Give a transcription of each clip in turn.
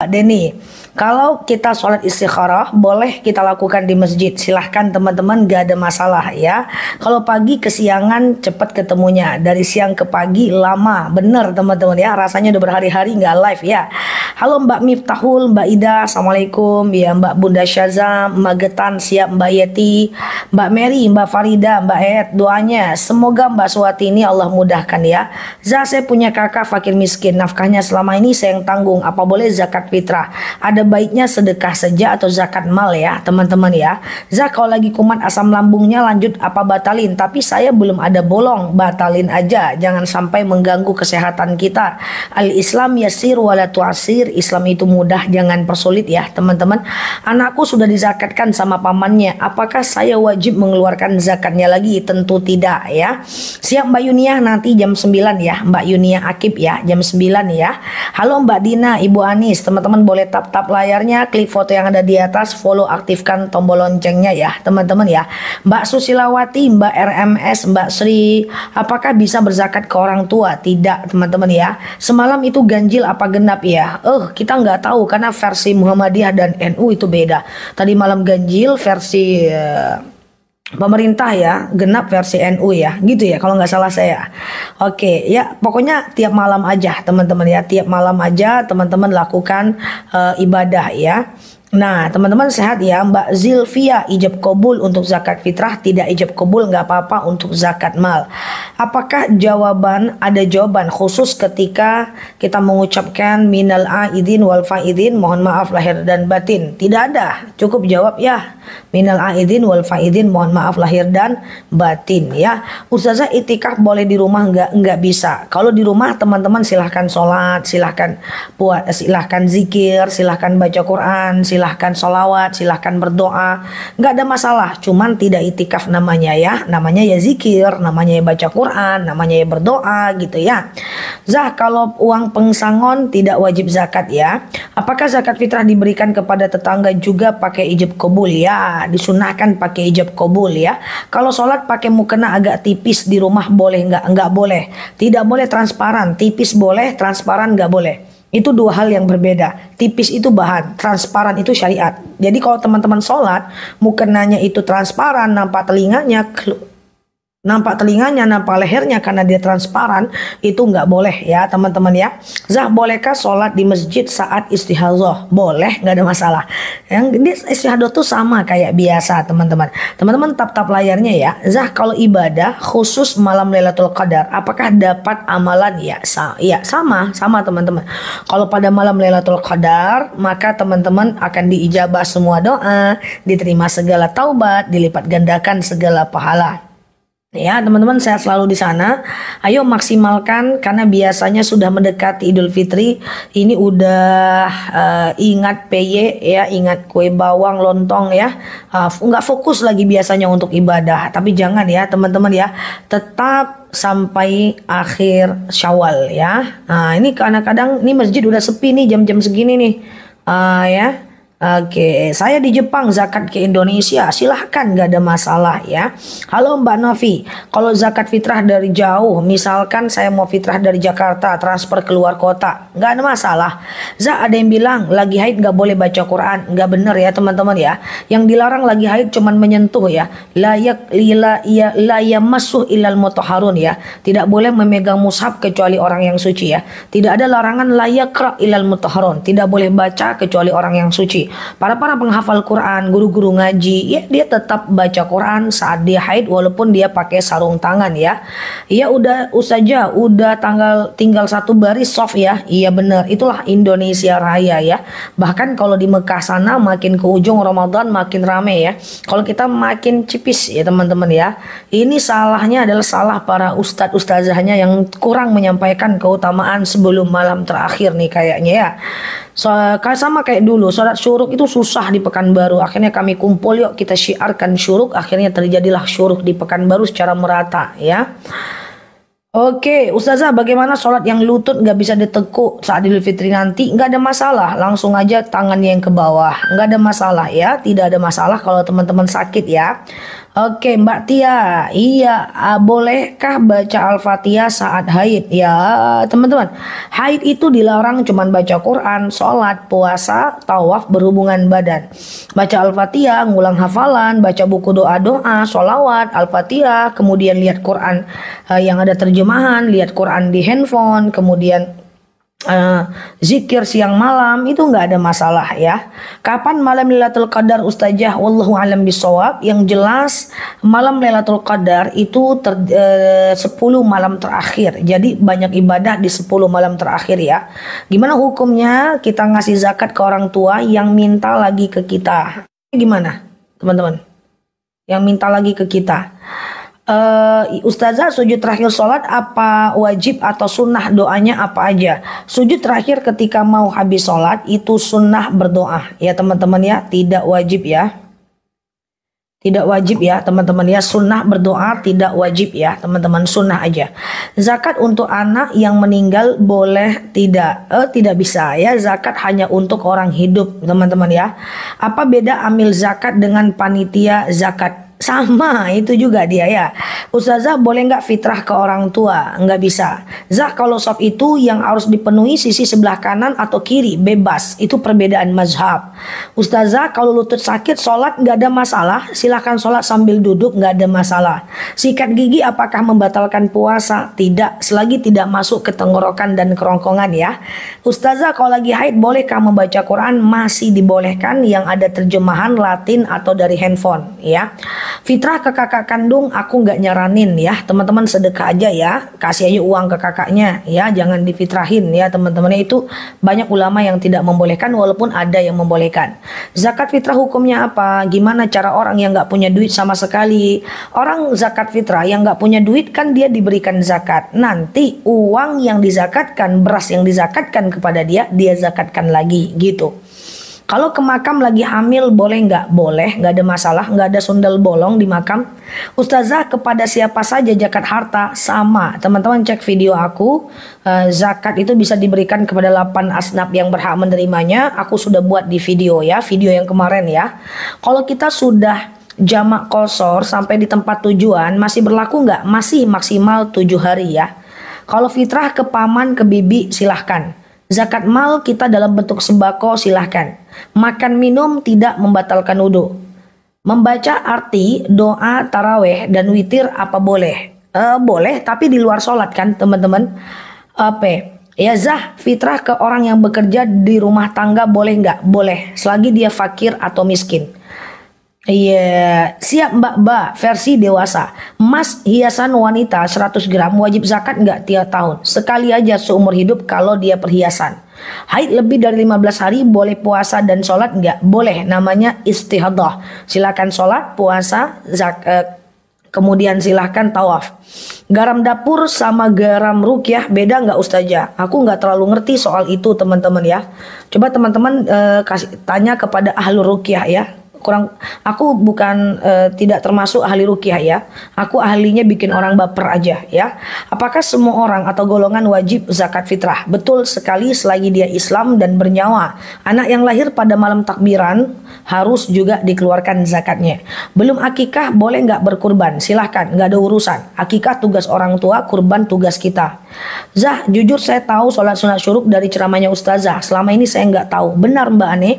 Pak Denny, kalau kita sholat istikharah boleh kita lakukan di masjid. Silahkan teman-teman gak ada masalah ya. Kalau pagi ke siangan cepat ketemunya. Dari siang ke pagi lama. Bener teman-teman ya. Rasanya udah berhari-hari gak live ya. Halo Mbak Miftahul, Mbak Ida, Assalamualaikum. Ya Mbak Bunda Syazam, Mbak Getan, siap Mbak Yeti, Mbak Mary, Mbak Farida, Mbak Ed. Doanya semoga Mbak ini Allah mudahkan ya. Zah saya punya kakak fakir miskin. Nafkahnya selama ini saya yang tanggung. Apa boleh zakat fitrah. Ada baiknya sedekah saja atau zakat mal ya, teman-teman ya. Zak kalau lagi kuman asam lambungnya lanjut apa batalin? Tapi saya belum ada bolong, batalin aja. Jangan sampai mengganggu kesehatan kita. Al-Islam yasir wala tuasir. Islam itu mudah, jangan persulit ya, teman-teman. Anakku sudah dizakatkan sama pamannya. Apakah saya wajib mengeluarkan zakatnya lagi? Tentu tidak ya. Siap Mbak Yuniah nanti jam 9 ya. Mbak Yuniah Akib ya, jam 9 ya. Halo Mbak Dina, Ibu Anis, teman teman-teman boleh tap-tap layarnya, klik foto yang ada di atas, follow, aktifkan tombol loncengnya ya, teman-teman ya. Mbak Susilawati, Mbak RMS, Mbak Sri, apakah bisa berzakat ke orang tua? Tidak, teman-teman ya. Semalam itu ganjil apa genap ya? Eh, uh, kita nggak tahu karena versi Muhammadiyah dan NU itu beda. Tadi malam ganjil versi uh, pemerintah ya genap versi NU ya gitu ya kalau nggak salah saya oke ya pokoknya tiap malam aja teman-teman ya tiap malam aja teman-teman lakukan uh, ibadah ya Nah, teman-teman sehat ya, Mbak Zilvia ijab kobul untuk zakat fitrah, tidak ijab kobul nggak apa-apa untuk zakat mal. Apakah jawaban ada jawaban khusus ketika kita mengucapkan minal aidin wal faidin, mohon maaf lahir dan batin? Tidak ada, cukup jawab ya minal aidin wal faidin, mohon maaf lahir dan batin ya. Ustazah itikaf boleh di rumah nggak nggak bisa. Kalau di rumah teman-teman silahkan sholat, silahkan puas, silahkan zikir, silahkan baca Quran, silahkan silahkan sholawat, silahkan berdoa, nggak ada masalah. Cuman tidak itikaf namanya ya, namanya ya zikir, namanya ya baca Quran, namanya ya berdoa gitu ya. Zah kalau uang pengsangon tidak wajib zakat ya. Apakah zakat fitrah diberikan kepada tetangga juga pakai ijab kabul ya? Disunahkan pakai ijab kabul ya. Kalau sholat pakai mukena agak tipis di rumah boleh nggak? Nggak boleh. Tidak boleh transparan, tipis boleh, transparan nggak boleh. Itu dua hal yang berbeda. Tipis itu bahan, transparan itu syariat. Jadi kalau teman-teman sholat, mukenanya itu transparan, nampak telinganya, nampak telinganya, nampak lehernya karena dia transparan, itu nggak boleh ya teman-teman ya. Zah bolehkah sholat di masjid saat istihadoh? Boleh, nggak ada masalah. Yang dia istihadoh tuh sama kayak biasa teman-teman. Teman-teman tap-tap layarnya ya. Zah kalau ibadah khusus malam Lailatul Qadar, apakah dapat amalan? Ya, sa ya sama, sama teman-teman. Kalau pada malam Lailatul Qadar, maka teman-teman akan diijabah semua doa, diterima segala taubat, dilipat gandakan segala pahala. Ya, teman-teman saya selalu di sana. Ayo maksimalkan karena biasanya sudah mendekati Idul Fitri. Ini udah uh, ingat PY ya, ingat kue bawang, lontong ya. Uh, nggak fokus lagi biasanya untuk ibadah. Tapi jangan ya, teman-teman ya. Tetap sampai akhir Syawal ya. Nah, ini kadang-kadang ini masjid udah sepi nih jam-jam segini nih. Uh, ya Oke, saya di Jepang zakat ke Indonesia, silahkan gak ada masalah ya. Halo Mbak Novi, kalau zakat fitrah dari jauh, misalkan saya mau fitrah dari Jakarta, transfer keluar kota, gak ada masalah. Za ada yang bilang lagi haid gak boleh baca Quran, gak bener ya teman-teman ya. Yang dilarang lagi haid cuman menyentuh ya. Layak lila iya, ya laya masuh ilal motoharun ya. Tidak boleh memegang mushaf kecuali orang yang suci ya. Tidak ada larangan layak ilal motoharun, tidak boleh baca kecuali orang yang suci para para penghafal Quran, guru-guru ngaji, ya dia tetap baca Quran saat dia haid walaupun dia pakai sarung tangan ya. Iya udah usaja, udah tanggal tinggal satu baris soft ya. Iya bener, itulah Indonesia Raya ya. Bahkan kalau di Mekah sana makin ke ujung Ramadan makin rame ya. Kalau kita makin cipis ya teman-teman ya. Ini salahnya adalah salah para ustadz ustazahnya yang kurang menyampaikan keutamaan sebelum malam terakhir nih kayaknya ya. So, sama kayak dulu, sholat syuruk itu susah di pekan baru Akhirnya kami kumpul yuk kita syiarkan syuruk. Akhirnya terjadilah syuruk di pekan baru secara merata ya. Oke, Ustazah bagaimana sholat yang lutut nggak bisa ditekuk saat Idul Fitri nanti? Nggak ada masalah, langsung aja tangannya yang ke bawah. Nggak ada masalah ya, tidak ada masalah kalau teman-teman sakit ya. Oke, Mbak Tia. Iya, ah, bolehkah baca Al-Fatihah saat haid? Ya, teman-teman. Haid itu dilarang cuma baca Quran, sholat, puasa, tawaf, berhubungan badan. Baca Al-Fatihah, ngulang hafalan, baca buku doa-doa, sholawat, Al-Fatihah, kemudian lihat Quran eh, yang ada terjemahan, lihat Quran di handphone, kemudian Uh, zikir siang malam itu nggak ada masalah ya. Kapan malam Lailatul Qadar Ustazah wallahu alam bisawab yang jelas malam Lailatul Qadar itu ter, eh, uh, 10 malam terakhir. Jadi banyak ibadah di 10 malam terakhir ya. Gimana hukumnya kita ngasih zakat ke orang tua yang minta lagi ke kita? Gimana, teman-teman? Yang minta lagi ke kita uh, Ustazah sujud terakhir sholat apa wajib atau sunnah doanya apa aja? Sujud terakhir ketika mau habis sholat itu sunnah berdoa ya teman-teman ya tidak wajib ya. Tidak wajib ya teman-teman ya sunnah berdoa tidak wajib ya teman-teman sunnah aja. Zakat untuk anak yang meninggal boleh tidak eh, tidak bisa ya zakat hanya untuk orang hidup teman-teman ya. Apa beda amil zakat dengan panitia zakat? sama itu juga dia ya Ustazah boleh nggak fitrah ke orang tua nggak bisa Zah kalau sob itu yang harus dipenuhi sisi sebelah kanan atau kiri bebas itu perbedaan mazhab Ustazah kalau lutut sakit sholat nggak ada masalah silahkan sholat sambil duduk nggak ada masalah sikat gigi apakah membatalkan puasa tidak selagi tidak masuk ke tenggorokan dan kerongkongan ya Ustazah kalau lagi haid bolehkah membaca Quran masih dibolehkan yang ada terjemahan Latin atau dari handphone ya Fitrah ke kakak kandung aku nggak nyaranin ya. Teman-teman sedekah aja ya. Kasih aja uang ke kakaknya ya. Jangan difitrahin ya teman-temannya itu banyak ulama yang tidak membolehkan walaupun ada yang membolehkan. Zakat fitrah hukumnya apa? Gimana cara orang yang nggak punya duit sama sekali? Orang zakat fitrah yang nggak punya duit kan dia diberikan zakat. Nanti uang yang dizakatkan, beras yang dizakatkan kepada dia, dia zakatkan lagi gitu. Kalau ke makam lagi hamil boleh nggak? Boleh, nggak ada masalah, nggak ada sundel bolong di makam. Ustazah kepada siapa saja zakat harta sama. Teman-teman cek video aku, eh, zakat itu bisa diberikan kepada 8 asnaf yang berhak menerimanya. Aku sudah buat di video ya, video yang kemarin ya. Kalau kita sudah jamak kosor sampai di tempat tujuan masih berlaku nggak? Masih maksimal tujuh hari ya. Kalau fitrah ke paman ke bibi silahkan. Zakat mal kita dalam bentuk sembako silahkan. Makan minum tidak membatalkan wudhu. Membaca arti doa taraweh dan witir apa boleh? E, boleh tapi di luar sholat kan teman-teman. Apa? Ya zah fitrah ke orang yang bekerja di rumah tangga boleh nggak? Boleh selagi dia fakir atau miskin. Iya, yeah. siap Mbak Mbak versi dewasa. Emas hiasan wanita 100 gram wajib zakat nggak tiap tahun? Sekali aja seumur hidup kalau dia perhiasan. Haid lebih dari 15 hari boleh puasa dan sholat nggak? Boleh, namanya istihadah. Silakan sholat, puasa, zakat, eh, kemudian silahkan tawaf. Garam dapur sama garam rukyah beda nggak ustazah? Aku nggak terlalu ngerti soal itu teman-teman ya. Coba teman-teman eh, kasih tanya kepada ahlu rukyah ya kurang aku bukan e, tidak termasuk ahli rukiah ya. Aku ahlinya bikin orang baper aja ya. Apakah semua orang atau golongan wajib zakat fitrah? Betul sekali selagi dia Islam dan bernyawa. Anak yang lahir pada malam takbiran harus juga dikeluarkan zakatnya. Belum akikah boleh nggak berkurban? Silahkan, nggak ada urusan. Akikah tugas orang tua, kurban tugas kita. Zah, jujur saya tahu sholat sunat syuruk dari ceramahnya Ustazah. Selama ini saya nggak tahu. Benar Mbak Ane,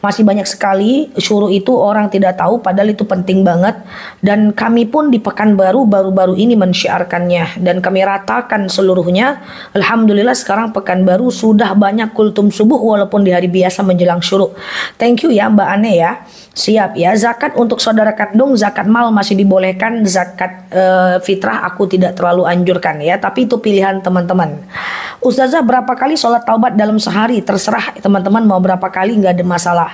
masih banyak sekali syuruk itu itu orang tidak tahu padahal itu penting banget dan kami pun di Pekanbaru baru-baru ini mensyiarkannya dan kami ratakan seluruhnya. Alhamdulillah sekarang Pekanbaru sudah banyak kultum subuh walaupun di hari biasa menjelang syuruk. Thank you ya Mbak Ane ya. Siap ya, zakat untuk saudara kandung, zakat mal masih dibolehkan, zakat e, fitrah aku tidak terlalu anjurkan ya, tapi itu pilihan teman-teman. Ustazah berapa kali sholat taubat dalam sehari? Terserah teman-teman mau berapa kali nggak ada masalah.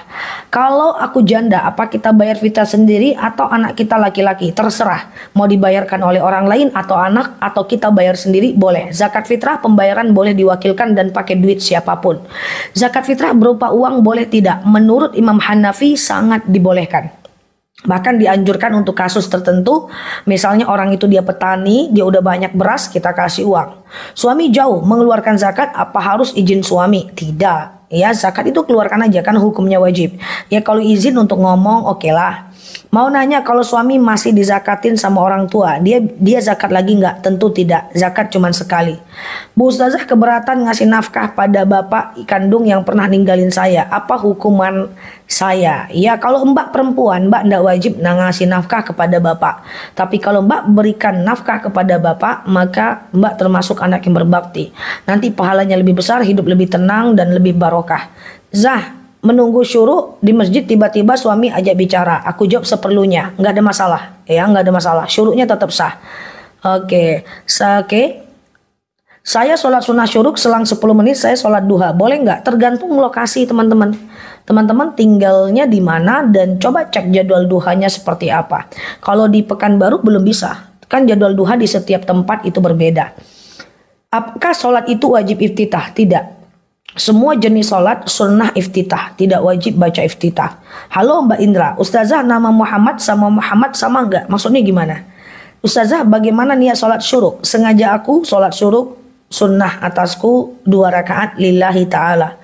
Kalau aku janda, apa kita bayar fitrah sendiri atau anak kita laki-laki? Terserah mau dibayarkan oleh orang lain atau anak atau kita bayar sendiri boleh. Zakat fitrah pembayaran boleh diwakilkan dan pakai duit siapapun. Zakat fitrah berupa uang boleh tidak? Menurut Imam Hanafi sangat dibolehkan. Bahkan dianjurkan untuk kasus tertentu, misalnya orang itu dia petani, dia udah banyak beras, kita kasih uang. Suami jauh mengeluarkan zakat, apa harus izin suami? Tidak. Ya, zakat itu keluarkan aja kan hukumnya wajib. Ya kalau izin untuk ngomong, oke okay lah. Mau nanya kalau suami masih dizakatin sama orang tua, dia dia zakat lagi nggak? Tentu tidak. Zakat cuma sekali. Bu Ustazah keberatan ngasih nafkah pada bapak kandung yang pernah ninggalin saya. Apa hukuman saya? Ya kalau mbak perempuan, mbak ndak wajib ngasih nafkah kepada bapak. Tapi kalau mbak berikan nafkah kepada bapak, maka mbak termasuk anak yang berbakti. Nanti pahalanya lebih besar, hidup lebih tenang dan lebih barokah. Zah, menunggu syuruh di masjid tiba-tiba suami ajak bicara aku jawab seperlunya nggak ada masalah ya nggak ada masalah syuruhnya tetap sah oke okay. oke saya sholat sunnah syuruk selang 10 menit saya sholat duha boleh nggak tergantung lokasi teman-teman teman-teman tinggalnya di mana dan coba cek jadwal duhanya seperti apa kalau di Pekanbaru belum bisa kan jadwal duha di setiap tempat itu berbeda apakah sholat itu wajib iftitah tidak semua jenis sholat sunnah iftitah, tidak wajib baca iftitah. Halo Mbak Indra, Ustazah nama Muhammad sama Muhammad sama enggak? Maksudnya gimana? Ustazah bagaimana niat sholat syuruk? Sengaja aku sholat syuruk sunnah atasku dua rakaat lillahi ta'ala.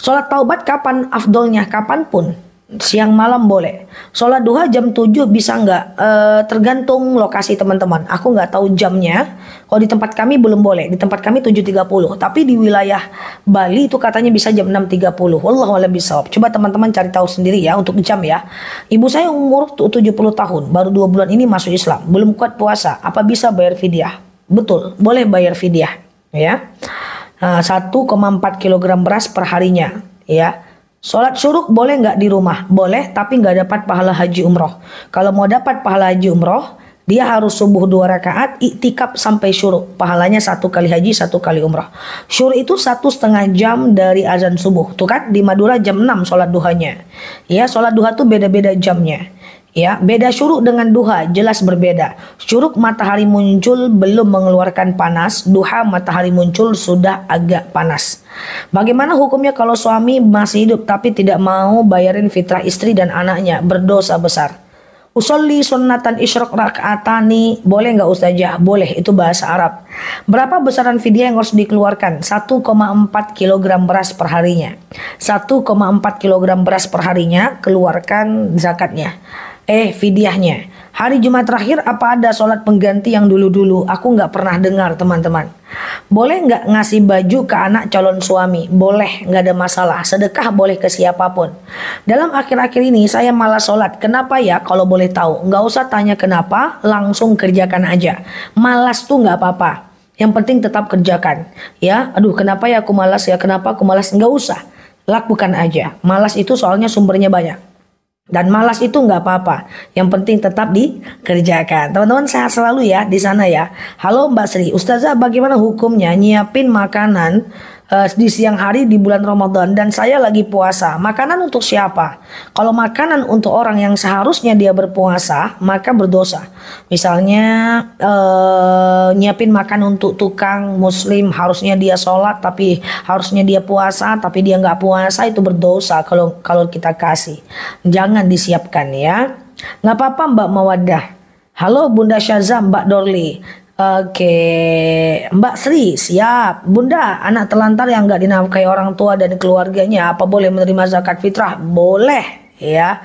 Sholat taubat kapan? Afdolnya kapanpun siang malam boleh. Sholat duha jam 7 bisa nggak? E, tergantung lokasi teman-teman. Aku nggak tahu jamnya. Kalau di tempat kami belum boleh. Di tempat kami 7.30. Tapi di wilayah Bali itu katanya bisa jam 6.30. Wallahualam bisa. bisa. Coba teman-teman cari tahu sendiri ya untuk jam ya. Ibu saya umur 70 tahun. Baru dua bulan ini masuk Islam. Belum kuat puasa. Apa bisa bayar fidyah? Betul. Boleh bayar fidyah. Ya. E, 1,4 kg beras perharinya. Ya Sholat syuruk boleh nggak di rumah? Boleh, tapi nggak dapat pahala haji umroh. Kalau mau dapat pahala haji umroh, dia harus subuh dua rakaat, iktikaf sampai syuruk. Pahalanya satu kali haji, satu kali umroh. Syuruk itu satu setengah jam dari azan subuh. Tuh kan, di Madura jam 6 sholat duhanya. Ya, sholat duha tuh beda-beda jamnya. Ya, beda syuruk dengan duha jelas berbeda. Syuruk matahari muncul belum mengeluarkan panas, duha matahari muncul sudah agak panas. Bagaimana hukumnya kalau suami masih hidup tapi tidak mau bayarin fitrah istri dan anaknya berdosa besar? Usolli sunnatan isyrok rakatani Boleh nggak ustazah? Boleh, itu bahasa Arab Berapa besaran fidyah yang harus dikeluarkan? 1,4 kg beras perharinya 1,4 kg beras perharinya Keluarkan zakatnya Eh, fidyahnya Hari Jumat terakhir apa ada sholat pengganti yang dulu-dulu? Aku nggak pernah dengar teman-teman. Boleh nggak ngasih baju ke anak calon suami? Boleh, nggak ada masalah. Sedekah boleh ke siapapun. Dalam akhir-akhir ini saya malah sholat. Kenapa ya? Kalau boleh tahu, nggak usah tanya kenapa, langsung kerjakan aja. Malas tuh nggak apa-apa. Yang penting tetap kerjakan. Ya, aduh kenapa ya aku malas ya? Kenapa aku malas? Nggak usah. Lakukan aja. Malas itu soalnya sumbernya banyak. Dan malas itu nggak apa-apa. Yang penting tetap dikerjakan. Teman-teman sehat selalu ya di sana ya. Halo Mbak Sri, Ustazah bagaimana hukumnya nyiapin makanan uh, di siang hari di bulan Ramadan dan saya lagi puasa. Makanan untuk siapa? Kalau makanan untuk orang yang seharusnya dia berpuasa, maka berdosa. Misalnya uh, nyiapin makan untuk tukang muslim, harusnya dia sholat tapi harusnya dia puasa tapi dia nggak puasa itu berdosa kalau kalau kita kasih. Jangan disiapkan ya. Nggak apa-apa Mbak Mawadah. Halo Bunda Syaza, Mbak Dorli. Oke, Mbak Sri, siap. Bunda, anak terlantar yang nggak dinafkahi orang tua dan keluarganya, apa boleh menerima zakat fitrah? Boleh, ya.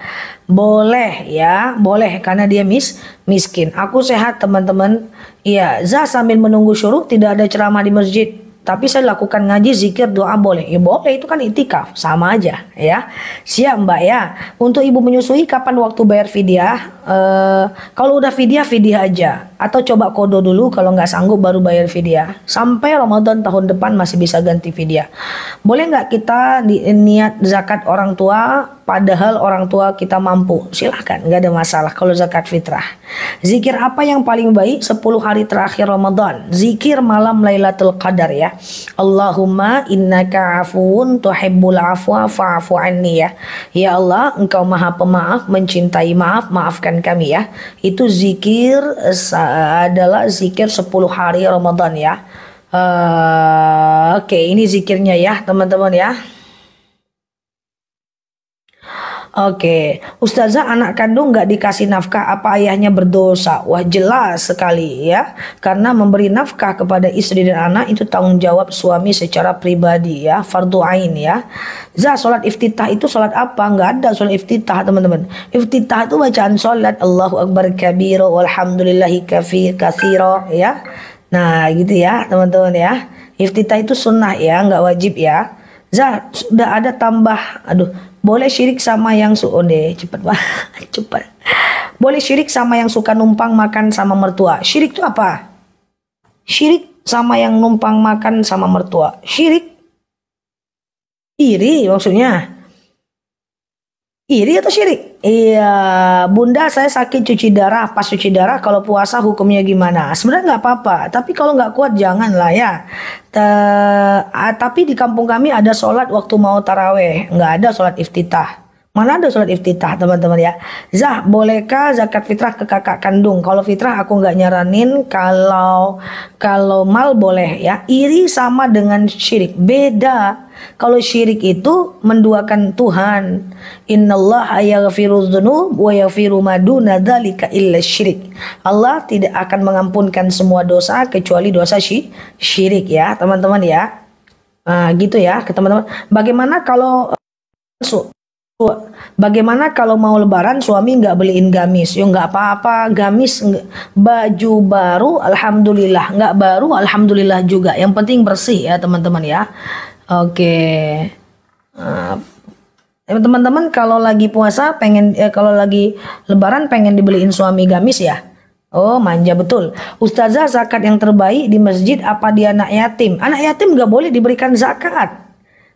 Boleh, ya. Boleh, karena dia mis miskin. Aku sehat, teman-teman. Iya, -teman. Zah sambil menunggu syuruk, tidak ada ceramah di masjid. Tapi saya lakukan ngaji, zikir, doa boleh. Ya boleh, itu kan itikaf. Sama aja, ya. Siap, Mbak, ya. Untuk ibu menyusui, kapan waktu bayar fidyah? Uh, kalau udah fidyah, fidyah aja atau coba kodo dulu kalau nggak sanggup baru bayar vidya sampai Ramadan tahun depan masih bisa ganti vidya boleh nggak kita di, niat zakat orang tua padahal orang tua kita mampu silahkan nggak ada masalah kalau zakat fitrah zikir apa yang paling baik 10 hari terakhir Ramadan zikir malam Lailatul Qadar ya Allahumma innaka afuun tuhibbul afwa fa'fu anni ya ya Allah engkau maha pemaaf mencintai maaf maafkan kami ya itu zikir Eh, adalah zikir 10 hari Ramadan ya. Uh, Oke, okay, ini zikirnya ya, teman-teman ya. Oke, Ustazah anak kandung nggak dikasih nafkah apa ayahnya berdosa? Wah jelas sekali ya, karena memberi nafkah kepada istri dan anak itu tanggung jawab suami secara pribadi ya, fardu ain ya. Zah sholat iftitah itu sholat apa? Nggak ada sholat iftitah teman-teman. Iftitah itu bacaan sholat Allahu Akbar kabiro, walhamdulillahi kafir kathiro ya. Nah gitu ya teman-teman ya. Iftitah itu sunnah ya, nggak wajib ya. Zah sudah ada tambah, aduh boleh syirik sama yang su oh deh, cepet cepet. Boleh syirik sama yang suka numpang makan sama mertua. Syirik itu apa? Syirik sama yang numpang makan sama mertua. Syirik iri maksudnya. Iri atau syirik? Iya, bunda saya sakit cuci darah. Pas cuci darah, kalau puasa hukumnya gimana? Sebenarnya nggak apa-apa, tapi kalau nggak kuat jangan lah ya. Te, ah, tapi di kampung kami ada sholat waktu mau taraweh, nggak ada sholat iftitah. Mana ada sholat iftitah teman-teman ya. Zah, bolehkah zakat fitrah ke kakak kandung? Kalau fitrah aku nggak nyaranin. Kalau kalau mal boleh ya. Iri sama dengan syirik. Beda. Kalau syirik itu menduakan Tuhan. Inna Allah dzunub wa yaghfiru maduna dzalika illa syirik. Allah tidak akan mengampunkan semua dosa kecuali dosa syirik ya, teman-teman ya. Nah, gitu ya ke teman-teman. Bagaimana kalau masuk Bagaimana kalau mau lebaran suami nggak beliin gamis? Yo nggak apa-apa, gamis baju baru, alhamdulillah nggak baru, alhamdulillah juga. Yang penting bersih ya teman-teman ya. Oke, okay. Ah, teman-teman kalau lagi puasa pengen eh, kalau lagi lebaran pengen dibeliin suami gamis ya. Oh manja betul. Ustazah zakat yang terbaik di masjid apa di anak yatim? Anak yatim nggak boleh diberikan zakat.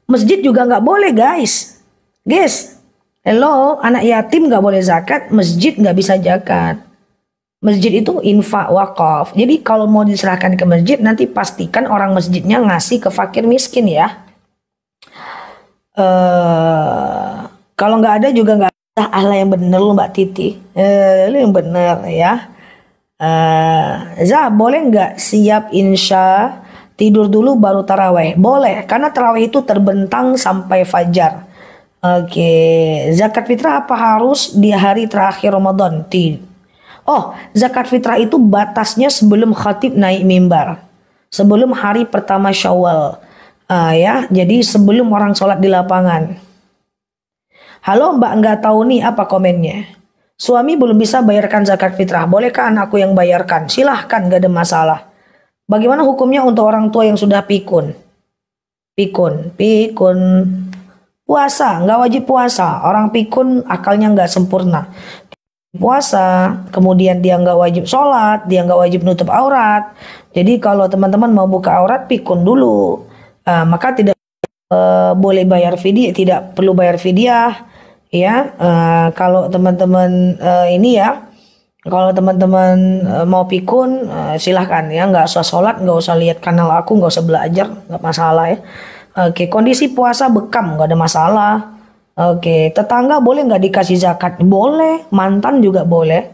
Masjid juga nggak boleh guys. Guys, hello, anak yatim nggak boleh zakat, masjid nggak bisa zakat. Masjid itu infak wakaf. Jadi kalau mau diserahkan ke masjid, nanti pastikan orang masjidnya ngasih ke fakir miskin ya. Uh, kalau nggak ada juga nggak ada Allah ah, yang bener loh Mbak Titi. Eh, lu yang bener ya. Uh, Zah boleh nggak siap insya tidur dulu baru taraweh? Boleh, karena taraweh itu terbentang sampai fajar. Oke, zakat fitrah apa harus di hari terakhir Ramadan? Oh, zakat fitrah itu batasnya sebelum khatib naik mimbar. Sebelum hari pertama Syawal. Uh, ya, jadi sebelum orang sholat di lapangan. Halo mbak nggak tahu nih apa komennya. Suami belum bisa bayarkan zakat fitrah. Bolehkah anakku yang bayarkan? Silahkan, gak ada masalah. Bagaimana hukumnya untuk orang tua yang sudah pikun? Pikun, pikun puasa nggak wajib puasa orang pikun akalnya nggak sempurna puasa kemudian dia nggak wajib sholat dia nggak wajib nutup aurat jadi kalau teman-teman mau buka aurat pikun dulu uh, maka tidak uh, boleh bayar fidyah tidak perlu bayar fidyah ya uh, kalau teman-teman uh, ini ya kalau teman-teman uh, mau pikun uh, silahkan ya nggak usah sholat nggak usah lihat kanal aku nggak usah belajar nggak masalah ya Oke, kondisi puasa bekam nggak ada masalah. Oke, tetangga boleh nggak dikasih zakat? Boleh, mantan juga boleh.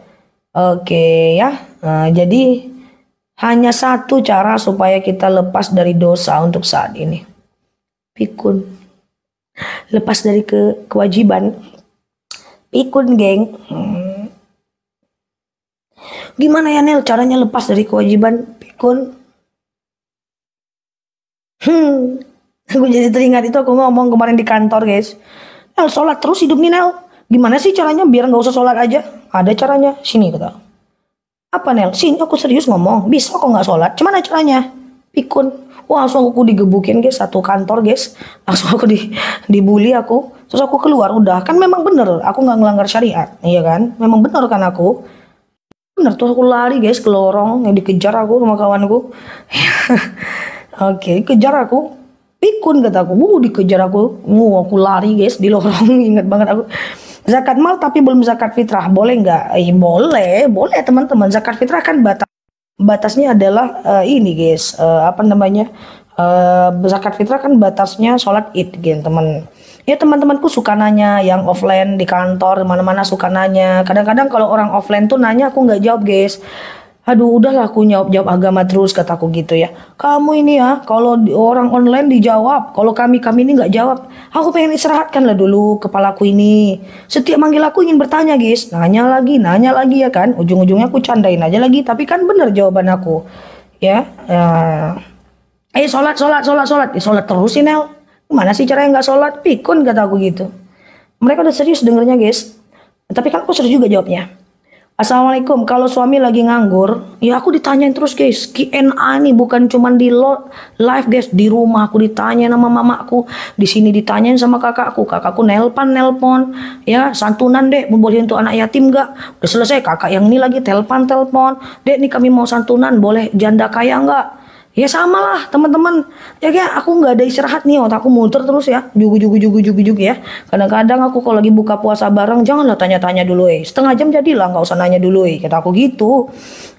Oke ya, nah, jadi hanya satu cara supaya kita lepas dari dosa untuk saat ini. Pikun. Lepas dari ke kewajiban. Pikun, geng. Hmm. Gimana ya, Nel, caranya lepas dari kewajiban? Pikun. Hmm, aku jadi teringat itu aku ngomong kemarin di kantor guys. Nel sholat terus hidup nih Nel. Gimana sih caranya biar nggak usah sholat aja? Ada caranya. Sini kata. Apa Nel? Sini aku serius ngomong. Bisa kok nggak sholat. Cuman ada caranya. Pikun. Wah langsung aku digebukin guys satu kantor guys. Langsung aku di dibully aku. Terus aku keluar udah. Kan memang bener. Aku nggak ngelanggar syariat. Iya kan? Memang bener kan aku. Bener tuh aku lari guys ke lorong yang dikejar aku sama kawanku. Oke, okay, kejar aku pikun kata aku wuh dikejar aku wuh aku lari guys di lorong ingat banget aku zakat mal tapi belum zakat fitrah boleh nggak eh, boleh boleh teman-teman zakat fitrah kan batas batasnya adalah uh, ini guys uh, apa namanya uh, zakat fitrah kan batasnya sholat id gitu teman ya teman-temanku suka nanya yang offline di kantor mana-mana suka nanya kadang-kadang kalau orang offline tuh nanya aku nggak jawab guys aduh udahlah aku jawab jawab agama terus kataku gitu ya kamu ini ya kalau orang online dijawab kalau kami kami ini nggak jawab aku pengen istirahatkan lah dulu kepalaku ini setiap manggil aku ingin bertanya guys nanya lagi nanya lagi ya kan ujung-ujungnya aku candain aja lagi tapi kan bener jawaban aku ya, ya. eh sholat sholat sholat sholat eh, sholat terus sih Nel mana sih cara yang nggak sholat pikun kataku gitu mereka udah serius dengernya guys tapi kan aku serius juga jawabnya Assalamualaikum, kalau suami lagi nganggur, ya aku ditanyain terus guys, Q&A nih bukan cuman di live guys, di rumah aku ditanyain sama mamaku, di sini ditanyain sama kakakku, kakakku nelpon nelpon, ya santunan dek, boleh untuk anak yatim gak? Udah selesai, kakak yang ini lagi telpon telpon, dek nih kami mau santunan, boleh janda kaya gak? ya sama lah teman-teman ya kayak aku nggak ada istirahat nih otakku muter terus ya jugu jugu jugu jugu jugu ya kadang-kadang aku kalau lagi buka puasa bareng janganlah tanya-tanya dulu eh setengah jam jadilah nggak usah nanya dulu eh kata aku gitu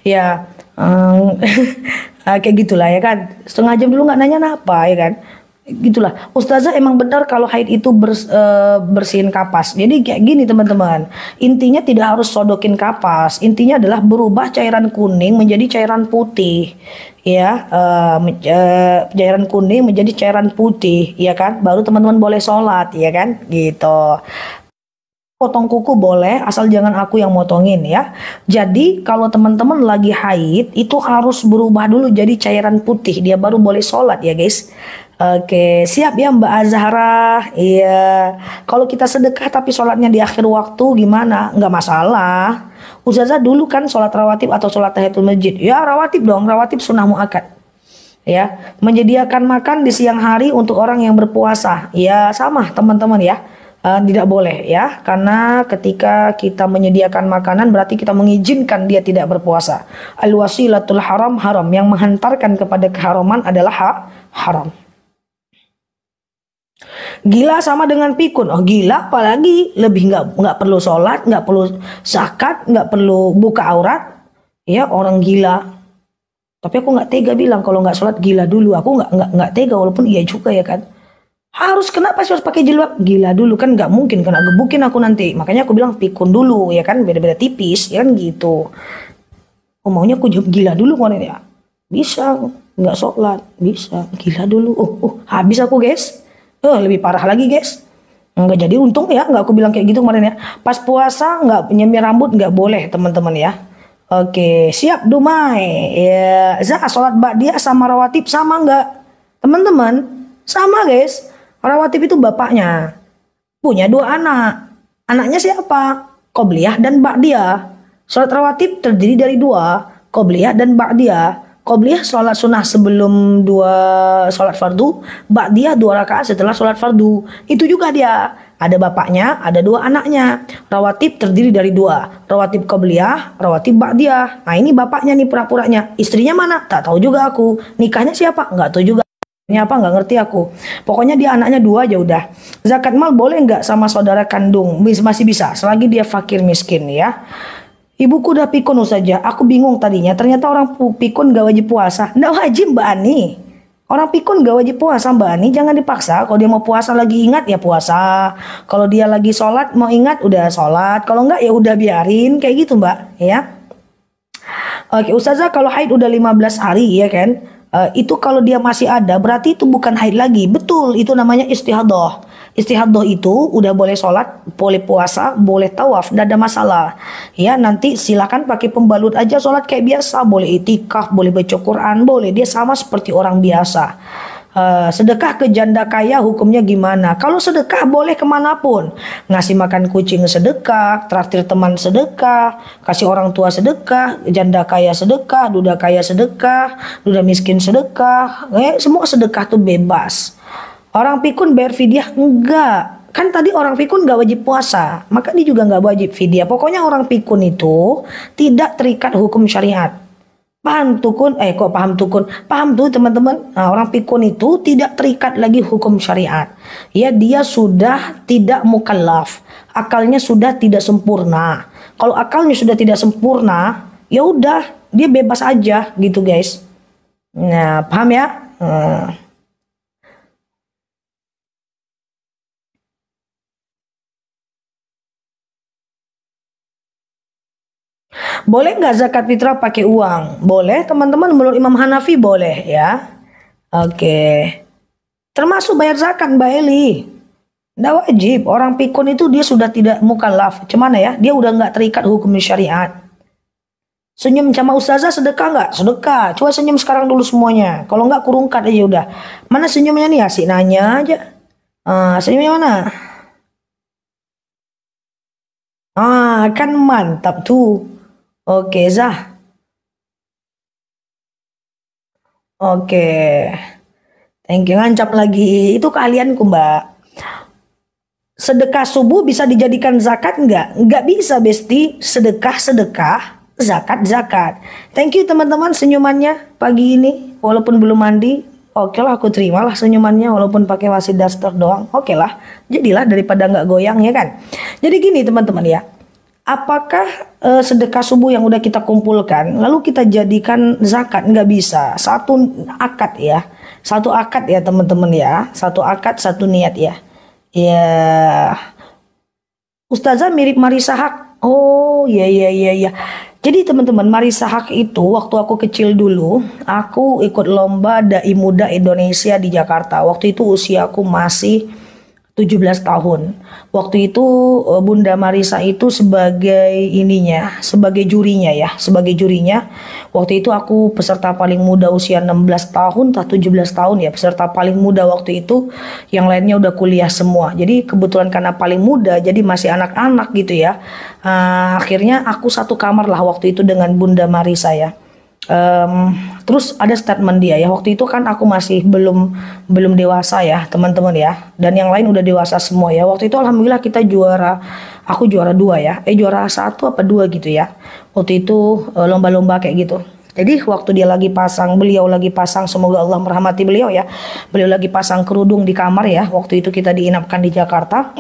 ya um, kayak gitulah ya kan setengah jam dulu nggak nanya apa ya kan gitulah ustazah emang benar kalau haid itu bers, e, bersihin kapas jadi kayak gini teman-teman intinya tidak harus sodokin kapas intinya adalah berubah cairan kuning menjadi cairan putih ya e, e, cairan kuning menjadi cairan putih ya kan baru teman-teman boleh sholat ya kan gitu potong kuku boleh asal jangan aku yang motongin ya. Jadi kalau teman-teman lagi haid itu harus berubah dulu jadi cairan putih dia baru boleh sholat ya guys. Oke, siap ya Mbak Azhara. Iya. Kalau kita sedekah tapi sholatnya di akhir waktu gimana? Enggak masalah. Uzaza dulu kan sholat rawatib atau sholat tahiyatul masjid. Ya rawatib dong, rawatib sunnah muakkad. Ya, menyediakan makan di siang hari untuk orang yang berpuasa. Ya sama teman-teman ya. Uh, tidak boleh ya karena ketika kita menyediakan makanan berarti kita mengizinkan dia tidak berpuasa al wasilatul haram haram yang menghantarkan kepada keharaman adalah hak haram Gila sama dengan pikun. Oh gila apalagi lebih nggak nggak perlu sholat, nggak perlu zakat, nggak perlu buka aurat. Ya orang gila. Tapi aku nggak tega bilang kalau nggak sholat gila dulu. Aku nggak nggak nggak tega walaupun iya juga ya kan. Harus kenapa sih harus pakai jilbab? Gila dulu kan nggak mungkin kena gebukin aku nanti. Makanya aku bilang pikun dulu ya kan beda-beda tipis ya kan gitu. Oh, maunya aku jawab gila dulu kan ya. Bisa nggak sholat bisa gila dulu. Oh, oh habis aku guys Oh, lebih parah lagi guys. Nggak jadi untung ya, nggak aku bilang kayak gitu kemarin ya. Pas puasa nggak penyemir rambut nggak boleh teman-teman ya. Oke, siap Dumai. Ya, salat mbak dia sama rawatib sama nggak? Teman-teman, sama guys. Rawatib itu bapaknya. Punya dua anak. Anaknya siapa? Qobliyah dan Ba'diyah. Salat rawatib terdiri dari dua, Qobliyah dan dia Qobliyah sholat sunnah sebelum dua sholat fardu, dia dua rakaat setelah sholat fardu. Itu juga dia. Ada bapaknya, ada dua anaknya. Rawatib terdiri dari dua. Rawatib Qobliyah, Rawatib dia. Nah ini bapaknya nih pura-puranya. Istrinya mana? Tak tahu juga aku. Nikahnya siapa? Enggak tahu juga. Ini apa nggak ngerti aku. Pokoknya dia anaknya dua aja udah. Zakat mal boleh nggak sama saudara kandung? Masih bisa selagi dia fakir miskin ya. Ibuku udah pikun saja. Aku bingung tadinya. Ternyata orang pikun gak wajib puasa. Nggak wajib Mbak Ani. Orang pikun gak wajib puasa Mbak Ani. Jangan dipaksa. Kalau dia mau puasa lagi ingat ya puasa. Kalau dia lagi sholat mau ingat udah sholat. Kalau enggak ya udah biarin. Kayak gitu Mbak. Ya. Oke Ustazah kalau haid udah 15 hari ya kan. Uh, itu kalau dia masih ada berarti itu bukan haid lagi. Betul itu namanya istihadah istihadoh itu udah boleh sholat, boleh puasa, boleh tawaf, tidak ada masalah. Ya nanti silahkan pakai pembalut aja sholat kayak biasa, boleh itikaf, boleh baca Quran, boleh dia sama seperti orang biasa. Uh, sedekah ke janda kaya hukumnya gimana? Kalau sedekah boleh kemanapun, ngasih makan kucing sedekah, traktir teman sedekah, kasih orang tua sedekah, janda kaya sedekah, duda kaya sedekah, duda miskin sedekah, eh, semua sedekah tuh bebas. Orang pikun bayar fidyah enggak. Kan tadi orang pikun nggak wajib puasa, maka dia juga nggak wajib fidyah. Pokoknya orang pikun itu tidak terikat hukum syariat. Paham tukun? Eh kok paham tukun? Paham tuh teman-teman? Nah, orang pikun itu tidak terikat lagi hukum syariat. Ya dia sudah tidak mukallaf. Akalnya sudah tidak sempurna. Kalau akalnya sudah tidak sempurna, ya udah dia bebas aja gitu guys. Nah, paham ya? Hmm. Boleh nggak zakat fitrah pakai uang? Boleh, teman-teman. Menurut Imam Hanafi boleh ya. Oke. Termasuk bayar zakat Mbak Eli. Nggak wajib. Orang pikun itu dia sudah tidak mukallaf. Cuman ya, dia udah nggak terikat hukum syariat. Senyum sama ustazah sedekah nggak? Sedekah. Coba senyum sekarang dulu semuanya. Kalau nggak kurungkat aja udah. Mana senyumnya nih? Asik nanya aja. Uh, senyumnya mana? Ah, kan mantap tuh. Oke, Zah. Oke. Thank you. Ngancap lagi. Itu kalian Mbak. Sedekah subuh bisa dijadikan zakat enggak? Enggak bisa, Besti. Sedekah-sedekah, zakat-zakat. Thank you teman-teman senyumannya pagi ini. Walaupun belum mandi, oke lah aku terimalah senyumannya walaupun pakai wasit daster doang. Oke lah, jadilah daripada enggak goyang ya kan. Jadi gini teman-teman ya, apakah e, sedekah subuh yang udah kita kumpulkan lalu kita jadikan zakat nggak bisa satu akad ya satu akad ya teman-teman ya satu akad satu niat ya ya Ustazah mirip Marisa Hak oh ya ya ya ya jadi teman-teman Marisa Hak itu waktu aku kecil dulu aku ikut lomba dai muda Indonesia di Jakarta waktu itu usiaku masih 17 tahun. Waktu itu eh, Bunda Marisa itu sebagai ininya, sebagai jurinya ya, sebagai jurinya. Waktu itu aku peserta paling muda usia 16 tahun atau 17 tahun ya, peserta paling muda waktu itu yang lainnya udah kuliah semua. Jadi kebetulan karena paling muda jadi masih anak-anak gitu ya. Uh, akhirnya aku satu kamar lah waktu itu dengan Bunda Marisa ya um, terus ada statement dia ya waktu itu kan aku masih belum belum dewasa ya teman-teman ya dan yang lain udah dewasa semua ya waktu itu alhamdulillah kita juara aku juara dua ya eh juara satu apa dua gitu ya waktu itu eh, lomba-lomba kayak gitu jadi waktu dia lagi pasang, beliau lagi pasang, semoga Allah merahmati beliau ya. Beliau lagi pasang kerudung di kamar ya. Waktu itu kita diinapkan di Jakarta.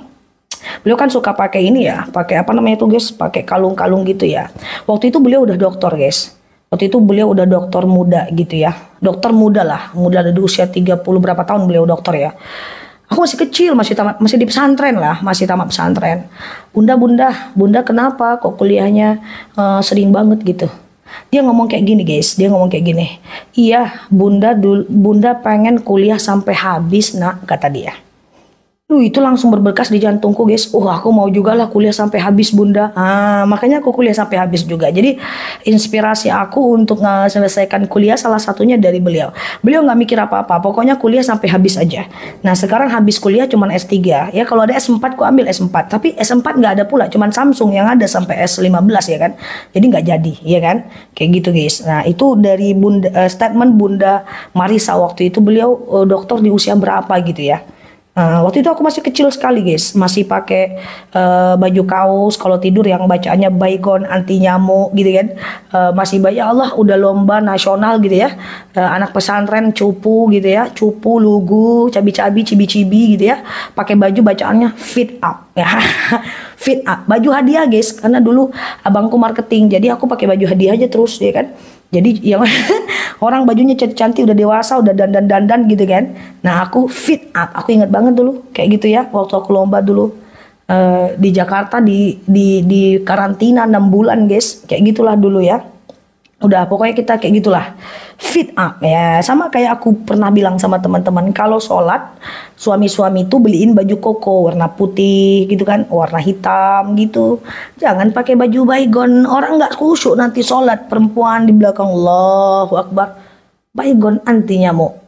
Beliau kan suka pakai ini ya, pakai apa namanya tuh guys, pakai kalung-kalung gitu ya. Waktu itu beliau udah dokter guys Waktu itu beliau udah dokter muda gitu ya. Dokter muda lah, muda di usia 30 berapa tahun beliau dokter ya. Aku masih kecil, masih tamat, masih di pesantren lah, masih tamat pesantren. Bunda, bunda, bunda kenapa kok kuliahnya uh, sering banget gitu? Dia ngomong kayak gini guys, dia ngomong kayak gini. Iya, bunda, dul, bunda pengen kuliah sampai habis nak, kata dia. Duh itu langsung berbekas di jantungku guys. oh, aku mau juga lah kuliah sampai habis bunda. Ah, makanya aku kuliah sampai habis juga. Jadi inspirasi aku untuk selesaikan kuliah salah satunya dari beliau. Beliau nggak mikir apa-apa. Pokoknya kuliah sampai habis aja. Nah sekarang habis kuliah cuman S3. Ya kalau ada S4 kuambil ambil S4. Tapi S4 nggak ada pula. Cuman Samsung yang ada sampai S15 ya kan. Jadi nggak jadi ya kan. Kayak gitu guys. Nah itu dari bunda, uh, statement bunda Marisa waktu itu beliau uh, dokter di usia berapa gitu ya. Nah, waktu itu aku masih kecil sekali, guys. Masih pakai uh, baju kaos kalau tidur yang bacaannya baikon anti nyamuk gitu kan. Uh, masih banyak ya Allah udah lomba nasional gitu ya. Uh, anak pesantren cupu gitu ya. Cupu, lugu, cabi-cabi, cibi-cibi gitu ya. Pakai baju bacaannya fit up ya. fit up. Baju hadiah, guys. Karena dulu abangku marketing, jadi aku pakai baju hadiah aja terus ya kan. Jadi yang orang bajunya cantik cantik udah dewasa udah dandan dandan gitu kan nah aku fit up aku inget banget dulu kayak gitu ya waktu aku lomba dulu uh, di Jakarta di di di karantina enam bulan guys kayak gitulah dulu ya udah pokoknya kita kayak gitulah fit up ya sama kayak aku pernah bilang sama teman-teman kalau sholat suami-suami itu beliin baju koko warna putih gitu kan warna hitam gitu jangan pakai baju baygon orang nggak khusyuk nanti sholat perempuan di belakang Allahu Akbar baygon antinya mau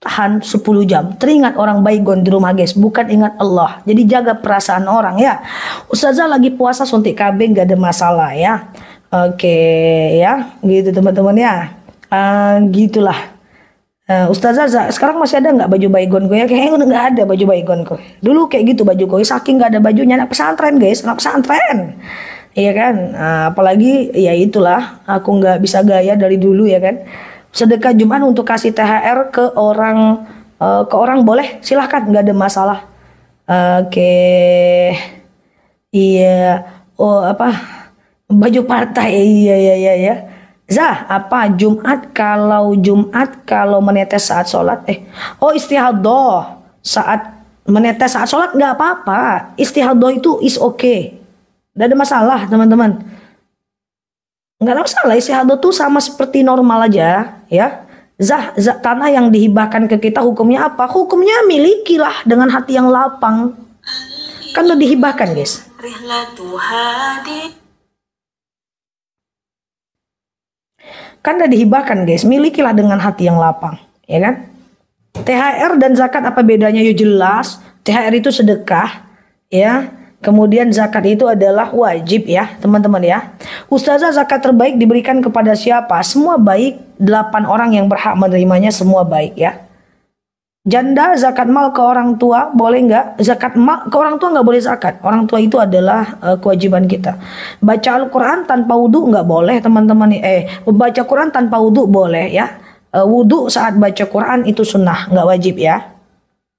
tahan 10 jam. Teringat orang baygon di rumah guys, bukan ingat Allah. Jadi jaga perasaan orang ya. Ustazah lagi puasa suntik KB nggak ada masalah ya. Oke okay, ya, gitu teman-teman ya. Ah, gitulah. Uh, eh, Ustazah sekarang masih ada nggak baju baygon gue? Ya, kayaknya udah nggak ada baju baygon gue. Dulu kayak gitu baju gue, saking nggak ada bajunya anak pesantren guys, anak pesantren. Iya kan, uh, apalagi ya itulah, aku nggak bisa gaya dari dulu ya kan. Sedekah Jumat untuk kasih THR ke orang uh, ke orang boleh, silahkan nggak ada masalah. Oke, okay. iya, oh apa baju partai, iya iya iya iya. Zah, apa Jumat kalau Jumat kalau menetes saat sholat? Eh, oh istihadoh saat menetes saat sholat nggak apa-apa. Istihadoh itu is okay. Nggak ada masalah teman-teman. Nggak ada masalah, istihadoh tuh sama seperti normal aja ya. Zah, zah, tanah yang dihibahkan ke kita hukumnya apa? Hukumnya milikilah dengan hati yang lapang. Kan udah dihibahkan guys. Rihlatu Kan udah dihibahkan guys, milikilah dengan hati yang lapang, ya kan? THR dan zakat apa bedanya? yuk ya, jelas, THR itu sedekah, ya. Kemudian zakat itu adalah wajib ya, teman-teman ya. Ustazah zakat terbaik diberikan kepada siapa? Semua baik, delapan orang yang berhak menerimanya semua baik ya. Janda zakat mal ke orang tua boleh nggak? Zakat mal ke orang tua nggak boleh zakat. Orang tua itu adalah uh, kewajiban kita. Baca Al-Quran tanpa wudhu nggak boleh teman-teman. Eh baca Quran tanpa wudhu boleh ya. Uh, eh, wudhu saat baca Quran itu sunnah nggak wajib ya.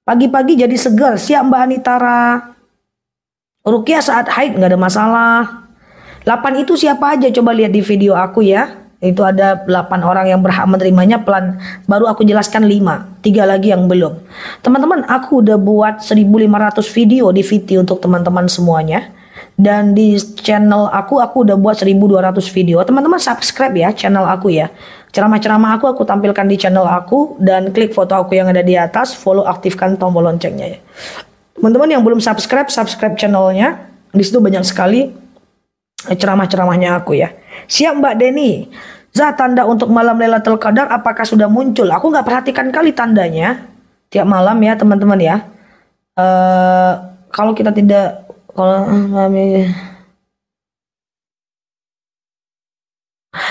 Pagi-pagi jadi segar siap Mbak Anitara. Rukiah saat haid nggak ada masalah. Lapan itu siapa aja coba lihat di video aku ya. Itu ada 8 orang yang berhak menerimanya pelan. Baru aku jelaskan 5, tiga lagi yang belum. Teman-teman, aku udah buat 1500 video di VT untuk teman-teman semuanya. Dan di channel aku, aku udah buat 1200 video. Teman-teman subscribe ya channel aku ya. Ceramah-ceramah aku aku tampilkan di channel aku dan klik foto aku yang ada di atas, follow aktifkan tombol loncengnya ya. Teman-teman yang belum subscribe, subscribe channelnya. Di situ banyak sekali ceramah-ceramahnya aku ya. Siap Mbak Denny Zah tanda untuk malam Lailatul Qadar apakah sudah muncul? Aku nggak perhatikan kali tandanya tiap malam ya teman-teman ya. Uh, kalau kita tidak kalau uh,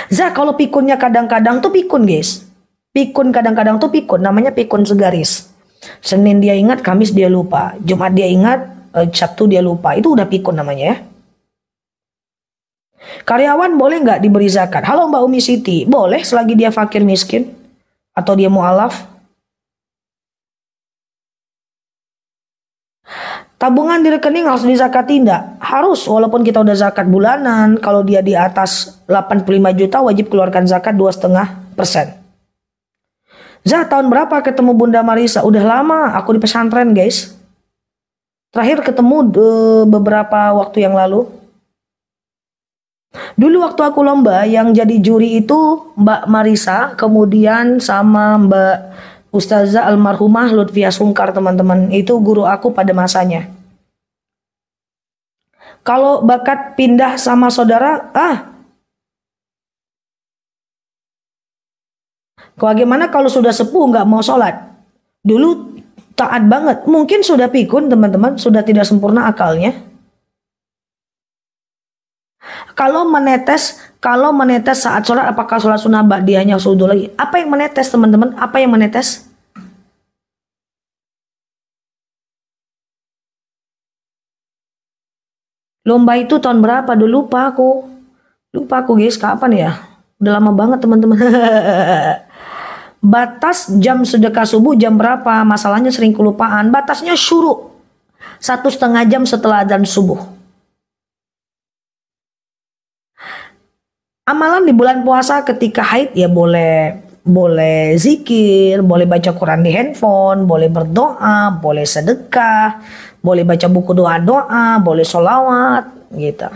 Zah kalau pikunnya kadang-kadang tuh pikun guys. Pikun kadang-kadang tuh pikun namanya pikun segaris. Senin dia ingat, Kamis dia lupa, Jumat dia ingat, eh, Sabtu dia lupa. Itu udah pikun namanya ya. Karyawan boleh nggak diberi zakat? Halo Mbak Umi Siti, boleh selagi dia fakir miskin atau dia mualaf? Tabungan di rekening harus di zakat tidak? Harus, walaupun kita udah zakat bulanan, kalau dia di atas 85 juta wajib keluarkan zakat 2,5 persen. Zah, tahun berapa ketemu Bunda Marisa? Udah lama, aku di pesantren guys. Terakhir ketemu eh, beberapa waktu yang lalu. Dulu waktu aku lomba yang jadi juri itu Mbak Marisa, kemudian sama Mbak Ustazah almarhumah Lutfia Sungkar teman-teman. Itu guru aku pada masanya. Kalau bakat pindah sama saudara, ah. Bagaimana kalau sudah sepuh nggak mau sholat? Dulu taat banget. Mungkin sudah pikun teman-teman, sudah tidak sempurna akalnya. Kalau menetes, kalau menetes saat sholat, apakah sholat sunnah ba'diyahnya sudah lagi? Apa yang menetes teman-teman? Apa yang menetes? Lomba itu tahun berapa? Dulu lupa aku. Lupa aku guys, kapan ya? Udah lama banget teman-teman. Batas jam sedekah subuh jam berapa? Masalahnya sering kelupaan. Batasnya syuruk. Satu setengah jam setelah dan subuh. amalan di bulan puasa ketika haid ya boleh boleh zikir, boleh baca Quran di handphone, boleh berdoa, boleh sedekah, boleh baca buku doa-doa, boleh sholawat gitu.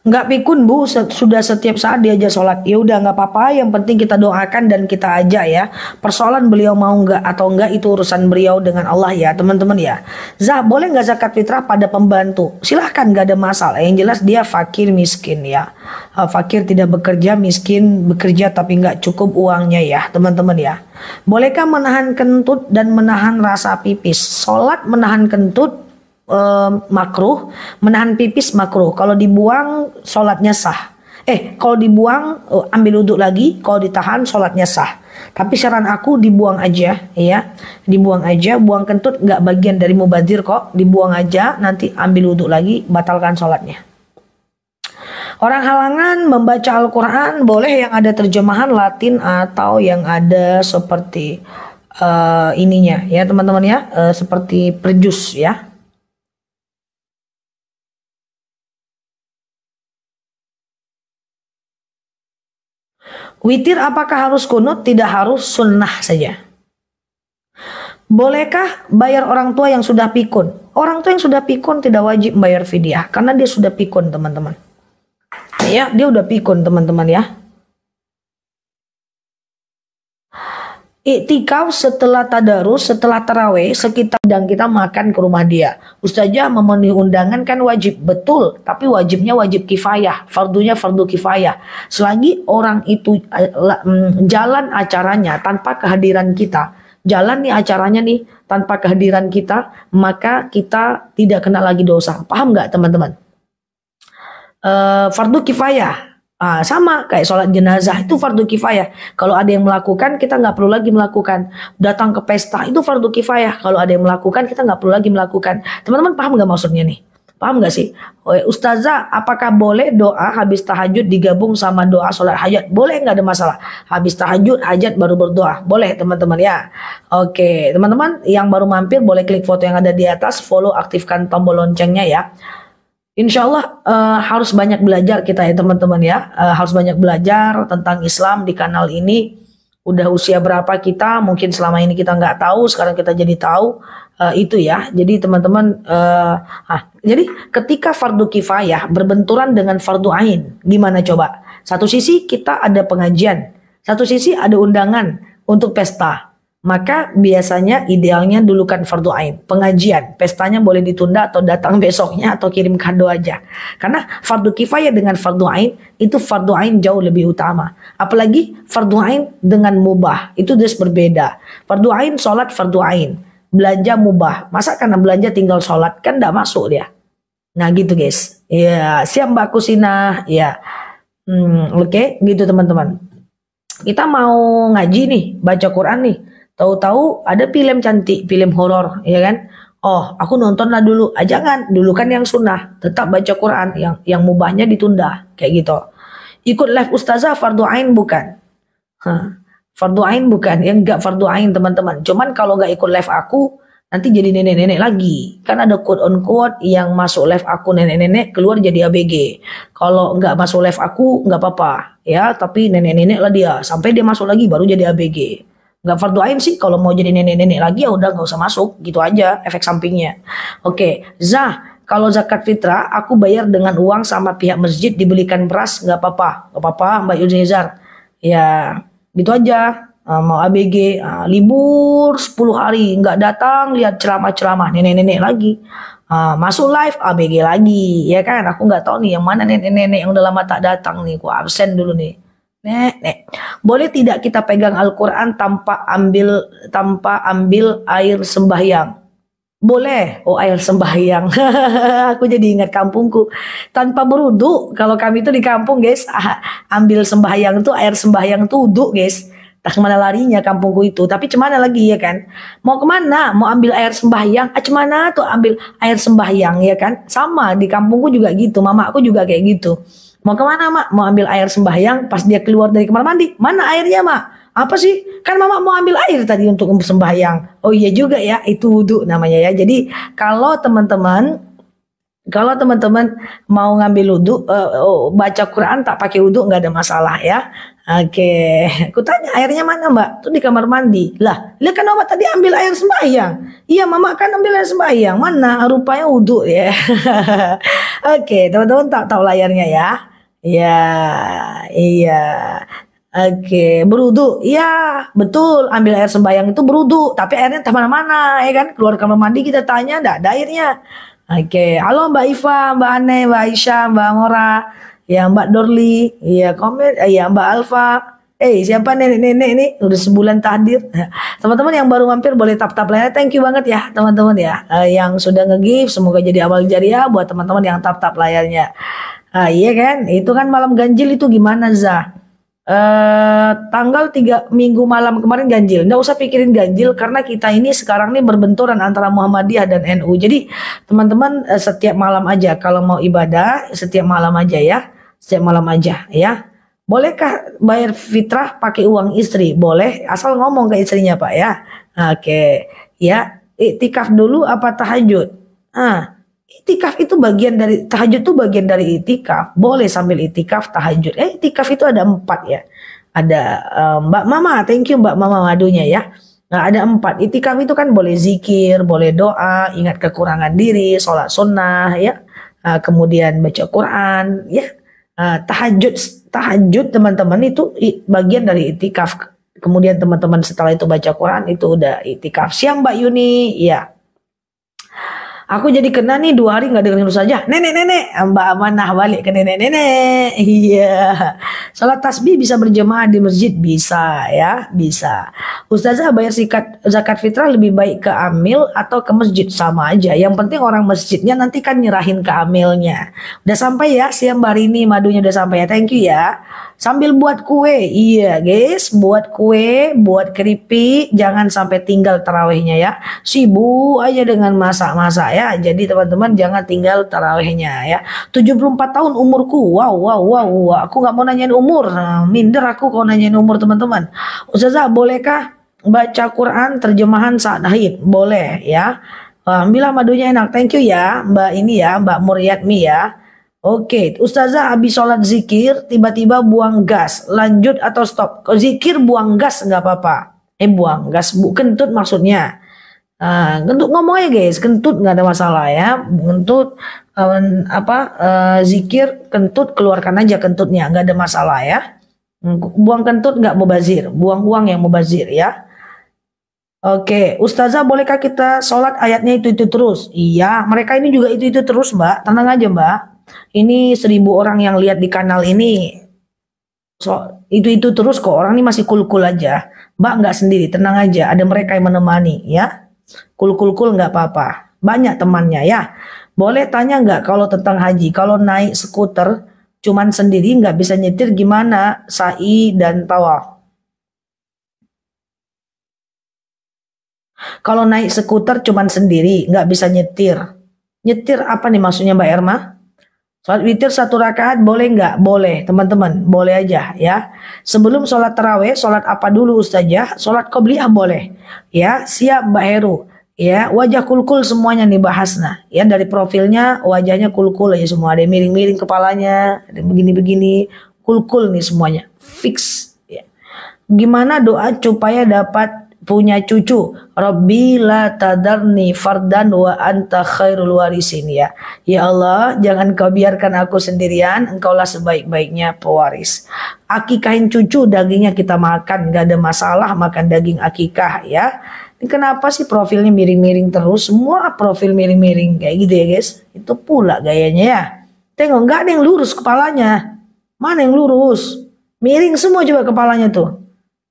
nggak pikun bu sudah setiap saat diajak sholat ya udah nggak apa-apa yang penting kita doakan dan kita aja ya persoalan beliau mau nggak atau nggak itu urusan beliau dengan Allah ya teman-teman ya Zah boleh nggak zakat fitrah pada pembantu silahkan nggak ada masalah yang jelas dia fakir miskin ya eh, fakir tidak bekerja miskin bekerja tapi nggak cukup uangnya ya teman-teman ya bolehkah menahan kentut dan menahan rasa pipis sholat menahan kentut um, makruh, menahan pipis makruh. Kalau dibuang sholatnya sah. Eh, kalau dibuang oh, ambil uduk lagi, kalau ditahan sholatnya sah. Tapi saran aku dibuang aja, ya, dibuang aja. Buang kentut nggak bagian dari mubazir kok, dibuang aja. Nanti ambil uduk lagi, batalkan sholatnya. Orang halangan membaca Al-Quran boleh yang ada terjemahan Latin atau yang ada seperti uh, ininya ya teman-teman ya uh, seperti perjus ya Witir apakah harus kunut? Tidak harus sunnah saja. Bolehkah bayar orang tua yang sudah pikun? Orang tua yang sudah pikun tidak wajib bayar fidyah karena dia sudah pikun, teman-teman. Ya, dia udah pikun, teman-teman ya. Iktikaf setelah tadarus, setelah terawih, sekitar dan kita makan ke rumah dia. Ustazah memenuhi undangan kan wajib, betul. Tapi wajibnya wajib kifayah, fardunya fardu kifayah. Selagi orang itu eh, mm, jalan acaranya tanpa kehadiran kita, jalan nih acaranya nih tanpa kehadiran kita, maka kita tidak kena lagi dosa. Paham nggak teman-teman? Uh, fardu kifayah Ah, sama kayak sholat jenazah itu hmm. fardu kifayah. Kalau ada yang melakukan kita nggak perlu lagi melakukan. Datang ke pesta itu fardu kifayah. Kalau ada yang melakukan kita nggak perlu lagi melakukan. Teman-teman paham nggak maksudnya nih? Paham nggak sih? Oh, ya, ustazah, apakah boleh doa habis tahajud digabung sama doa sholat hajat? Boleh nggak ada masalah. Habis tahajud, hajat baru berdoa. Boleh teman-teman ya. Oke, teman-teman yang baru mampir boleh klik foto yang ada di atas, follow, aktifkan tombol loncengnya ya. Insya Allah uh, eh, harus banyak belajar kita ya teman-teman ya, uh, harus banyak belajar tentang Islam di kanal ini. Udah usia berapa kita? Mungkin selama ini kita nggak tahu, sekarang kita jadi tahu uh, itu ya. Jadi teman-teman, uh, ah, jadi ketika fardu kifayah berbenturan dengan fardu ain, gimana coba? Satu sisi kita ada pengajian, satu sisi ada undangan untuk pesta maka biasanya idealnya dulukan fardu ain, pengajian, pestanya boleh ditunda atau datang besoknya atau kirim kado aja. Karena fardu kifayah dengan fardu ain itu fardu ain jauh lebih utama. Apalagi fardu ain dengan mubah, itu jelas berbeda. Fardu ain sholat fardu ain, belanja mubah. Masa karena belanja tinggal sholat kan tidak masuk dia. Nah gitu guys. Ya, siap Mbak Kusina. Ya. Hmm, oke, okay. gitu teman-teman. Kita mau ngaji nih, baca Quran nih Tahu-tahu ada film cantik, film horor, ya kan? Oh, aku nontonlah dulu. Ah, jangan, dulu kan yang sunnah, tetap baca Quran, yang yang mubahnya ditunda, kayak gitu. Ikut live ustazah fardu ain bukan. Fardu ain bukan, yang enggak fardu ain teman-teman. Cuman kalau enggak ikut live aku, nanti jadi nenek-nenek lagi. Kan ada quote on quote yang masuk live aku nenek-nenek keluar jadi ABG. Kalau nggak masuk live aku nggak apa-apa ya, tapi nenek-nenek lah dia. Sampai dia masuk lagi baru jadi ABG nggak fardu ain sih kalau mau jadi nenek-nenek lagi ya udah nggak usah masuk gitu aja efek sampingnya oke zah kalau zakat fitrah aku bayar dengan uang sama pihak masjid dibelikan beras nggak apa-apa nggak apa-apa mbak Yulzizar ya gitu aja ah, mau ABG ah, libur 10 hari nggak datang lihat ceramah-ceramah nenek-nenek lagi uh, masuk live ABG lagi ya kan aku nggak tahu nih yang mana nenek-nenek yang udah lama tak datang nih aku absen dulu nih Nek, nek. Boleh tidak kita pegang Al-Quran tanpa ambil tanpa ambil air sembahyang? Boleh. Oh air sembahyang. Aku jadi ingat kampungku. Tanpa berudu. Kalau kami itu di kampung guys. Ah, ambil sembahyang itu air sembahyang itu udu guys. Tak kemana larinya kampungku itu. Tapi cemana lagi ya kan. Mau kemana? Mau ambil air sembahyang. Ah cemana tuh ambil air sembahyang ya kan. Sama di kampungku juga gitu. Mama aku juga kayak gitu. Mau kemana mak? Mau ambil air sembahyang. Pas dia keluar dari kamar mandi, mana airnya mak? Apa sih? Kan mama mau ambil air tadi untuk sembahyang. Oh iya juga ya, itu wudhu namanya ya. Jadi kalau teman-teman kalau teman-teman mau ngambil wudhu, uh, eh, oh, baca Quran tak pakai wudhu nggak ada masalah ya. Oke, aku tanya airnya mana mbak? Tuh di kamar mandi. Lah, lihat kan mama tadi ambil air sembahyang. Iya mama kan ambil air sembahyang. Mana? Rupanya wudhu ya. Oke, teman-teman tak tahu layarnya ya. Iya, iya. Oke, berudu. Iya, betul. Ambil air sembayang itu berudu, tapi airnya tak mana-mana, ya kan? Keluar kamar mandi kita tanya, enggak ada airnya. Oke, halo Mbak Iva, Mbak Ane, Mbak Aisyah, Mbak Mora, ya Mbak Dorli, ya komen, eh, ya Mbak Alfa. Eh, hey, siapa nenek-nenek ini? Udah sebulan tahdir. Teman-teman yang baru mampir boleh tap-tap lainnya. Thank you banget ya, teman-teman ya. Uh, yang sudah nge-give, semoga jadi awal jariah buat teman-teman yang tap-tap layarnya. Ah iya kan, itu kan malam ganjil itu gimana Zah? Eh, tanggal tiga minggu malam kemarin ganjil. Nggak usah pikirin ganjil karena kita ini sekarang ini berbenturan antara Muhammadiyah dan NU. Jadi teman-teman uh, setiap malam aja kalau mau ibadah setiap malam aja ya. Setiap malam aja ya. Bolehkah bayar fitrah pakai uang istri? Boleh, asal ngomong ke istrinya Pak ya. Oke, ya. iktikaf dulu apa tahajud? Ah, Itikaf itu bagian dari tahajud itu bagian dari itikaf. Boleh sambil itikaf tahajud. Eh, itikaf itu ada empat ya. Ada um, Mbak Mama, thank you Mbak Mama madunya ya. Nah, ada empat. Itikaf itu kan boleh zikir, boleh doa, ingat kekurangan diri, sholat sunnah, ya. Uh, kemudian baca Quran, ya. Uh, tahajud, tahajud teman-teman itu bagian dari itikaf. Kemudian teman-teman setelah itu baca Quran itu udah itikaf. Siang Mbak Yuni, ya. Aku jadi kena nih dua hari nggak dengerin lu saja. Nenek nenek, Mbak Amanah balik ke nenek nenek. Iya. Salat tasbih bisa berjemaah di masjid bisa ya, bisa. Ustazah bayar sikat, zakat fitrah lebih baik ke amil atau ke masjid sama aja. Yang penting orang masjidnya nanti kan nyerahin ke amilnya. Udah sampai ya siang hari ini madunya udah sampai ya. Thank you ya sambil buat kue. Iya guys, buat kue, buat keripik, jangan sampai tinggal terawihnya ya. Sibuk aja dengan masak-masak ya. Jadi teman-teman jangan tinggal terawihnya ya. 74 tahun umurku, wow, wow, wow, wow. aku nggak mau nanyain umur, nah, minder aku kalau nanyain umur teman-teman. Ustazah, bolehkah baca Quran terjemahan saat haid? Boleh ya. Alhamdulillah madunya enak. Thank you ya Mbak ini ya Mbak Muriatmi ya. Oke, Ustazah habis sholat zikir, tiba-tiba buang gas. Lanjut atau stop? Kalau zikir buang gas nggak apa-apa. Eh buang gas, bu, kentut maksudnya. Uh, kentut ngomong aja guys, kentut nggak ada masalah ya. Kentut um, apa uh, zikir kentut keluarkan aja kentutnya, nggak ada masalah ya. Hmm, buang kentut nggak bazir, buang uang yang mau bazir ya. Oke, Ustazah bolehkah kita sholat ayatnya itu-itu terus? Iya, mereka ini juga itu-itu terus mbak, tenang aja mbak ini seribu orang yang lihat di kanal ini so itu itu terus kok orang ini masih kul kul aja mbak nggak sendiri tenang aja ada mereka yang menemani ya kul kul kul nggak apa apa banyak temannya ya boleh tanya nggak kalau tentang haji kalau naik skuter cuman sendiri nggak bisa nyetir gimana sa'i dan tawaf kalau naik skuter cuman sendiri nggak bisa nyetir nyetir apa nih maksudnya Mbak Erma Sholat witir satu rakaat boleh nggak? Boleh teman-teman, boleh aja ya. Sebelum sholat terawih, sholat apa dulu ustazah? Sholat qobliyah boleh ya. Siap Mbak Heru ya. Wajah kulkul -kul semuanya nih bahas nah. ya dari profilnya wajahnya kulkul -kul aja semua. Ada miring-miring kepalanya, ada begini-begini kulkul nih semuanya fix. Ya. Gimana doa supaya dapat punya cucu. Rabbi la tadarni fardan wa anta khairul warisin ya. Ya Allah, jangan kau biarkan aku sendirian, engkaulah sebaik-baiknya pewaris. Akikahin cucu dagingnya kita makan, gak ada masalah makan daging akikah ya. Kenapa sih profilnya miring-miring terus? Semua profil miring-miring kayak gitu ya guys. Itu pula gayanya ya. Tengok gak ada yang lurus kepalanya. Mana yang lurus? Miring semua juga kepalanya tuh.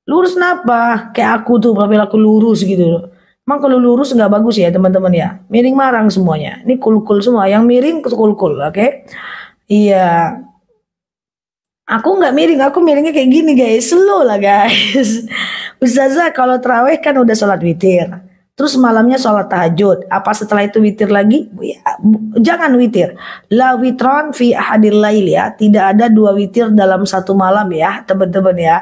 Lurus kenapa? Kayak aku tuh profil aku lurus gitu. Emang kalau lurus nggak bagus ya teman-teman ya. Miring marang semuanya. Ini kul-kul semua. Yang miring kul-kul, oke? Okay? Iya. Aku nggak miring, aku miringnya kayak gini guys. Slow lah guys. Ustazah kalau terawih kan udah sholat witir. Terus malamnya sholat tahajud. Apa setelah itu witir lagi? Ya, jangan witir. La witron fi hadir lail ya. Tidak ada dua witir dalam satu malam ya teman-teman ya.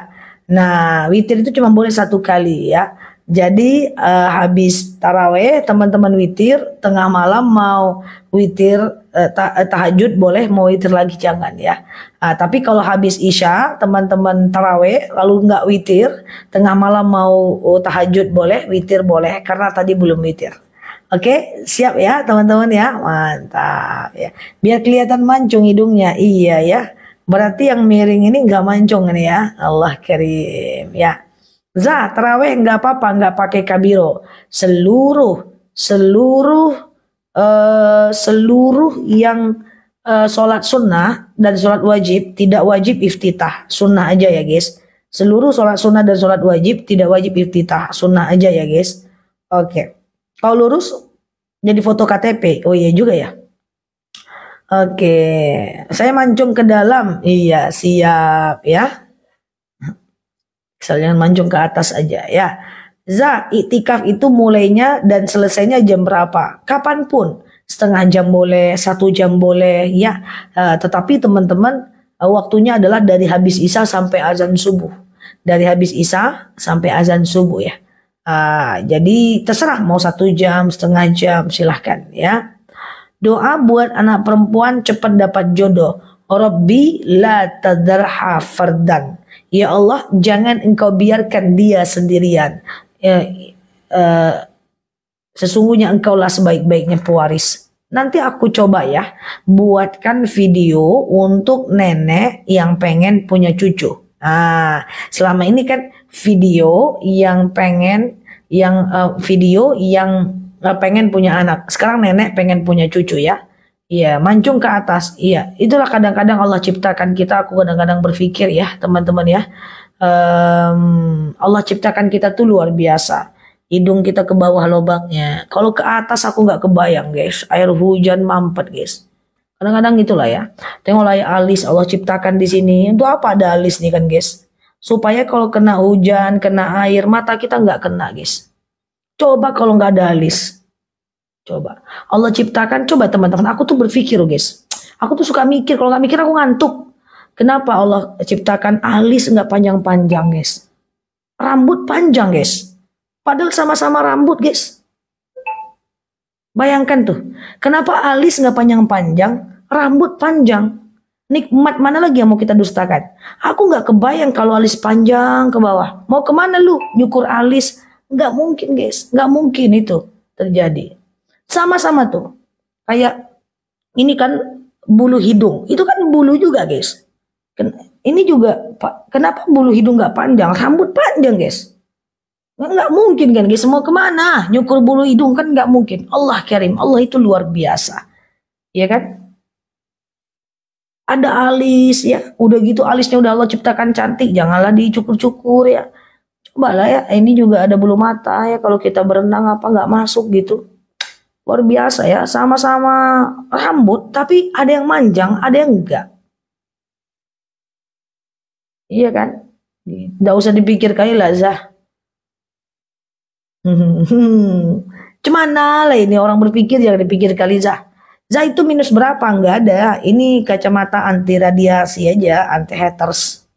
Nah, witir itu cuma boleh satu kali ya. Jadi uh, habis taraweh teman-teman witir tengah malam mau witir uh, ta eh, tahajud boleh mau witir lagi jangan ya. Uh, tapi kalau habis isya teman-teman taraweh lalu nggak witir tengah malam mau uh, tahajud boleh witir boleh karena tadi belum witir. Oke, siap ya teman-teman ya. Mantap ya. Biar kelihatan mancung hidungnya. Iya ya. Berarti yang miring ini enggak mancung ini ya. Allah kirim ya. Za teraweh enggak apa-apa enggak pakai kabiro. Seluruh seluruh uh, seluruh yang uh, sholat sunnah dan sholat wajib tidak wajib iftitah sunnah aja ya guys. Seluruh sholat sunnah dan sholat wajib tidak wajib iftitah sunnah aja ya guys. Oke. Okay. Kalau lurus jadi foto KTP. Oh iya juga ya. Oke, saya mancung ke dalam. Iya, siap ya. Misalnya mancung ke atas aja ya. Za, itikaf itu mulainya dan selesainya jam berapa? Kapanpun, setengah jam boleh, satu jam boleh, ya. Eh, tetapi teman-teman, eh, waktunya adalah dari habis isya sampai azan subuh. Dari habis isya sampai azan subuh ya. Ah, jadi terserah mau satu jam, setengah jam, silahkan ya. Doa buat anak perempuan cepat dapat jodoh. Oh Rabbi la tadarha fardan. Ya Allah, jangan engkau biarkan dia sendirian. Ya, uh, sesungguhnya engkaulah sebaik-baiknya pewaris. Nanti aku coba ya, buatkan video untuk nenek yang pengen punya cucu. Nah, selama ini kan video yang pengen, yang uh, video yang pengen punya anak. Sekarang nenek pengen punya cucu ya. Iya, mancung ke atas. Iya, itulah kadang-kadang Allah ciptakan kita. Aku kadang-kadang berpikir ya, teman-teman ya. Um, Allah ciptakan kita tuh luar biasa. Hidung kita ke bawah lobangnya. Kalau ke atas aku nggak kebayang, guys. Air hujan mampet, guys. Kadang-kadang itulah ya. Tengoklah ya alis Allah ciptakan di sini. Untuk apa ada alis nih kan, guys? Supaya kalau kena hujan, kena air, mata kita nggak kena, guys. Coba kalau nggak ada alis. Coba. Allah ciptakan, coba teman-teman. Aku tuh berpikir guys. Aku tuh suka mikir. Kalau nggak mikir aku ngantuk. Kenapa Allah ciptakan alis nggak panjang-panjang guys. Rambut panjang guys. Padahal sama-sama rambut guys. Bayangkan tuh. Kenapa alis nggak panjang-panjang. Rambut panjang. Nikmat mana lagi yang mau kita dustakan? Aku nggak kebayang kalau alis panjang ke bawah. Mau kemana lu? Nyukur alis, Nggak mungkin guys, nggak mungkin itu terjadi. Sama-sama tuh, kayak ini kan bulu hidung, itu kan bulu juga guys. Ini juga, kenapa bulu hidung nggak panjang, rambut panjang guys. Nggak mungkin kan guys, mau kemana? Nyukur bulu hidung kan nggak mungkin. Allah kirim, Allah itu luar biasa. ya kan? ada alis ya udah gitu alisnya udah Allah ciptakan cantik janganlah dicukur-cukur ya Coba lah ya, ini juga ada bulu mata ya kalau kita berenang apa nggak masuk gitu. Luar biasa ya, sama-sama rambut tapi ada yang manjang, ada yang enggak. Iya kan? Nggak usah dipikir kali lah Zah. Cuman lah ini orang berpikir yang dipikir kali Zah. Zah itu minus berapa? Enggak ada. Ini kacamata anti radiasi aja, anti haters.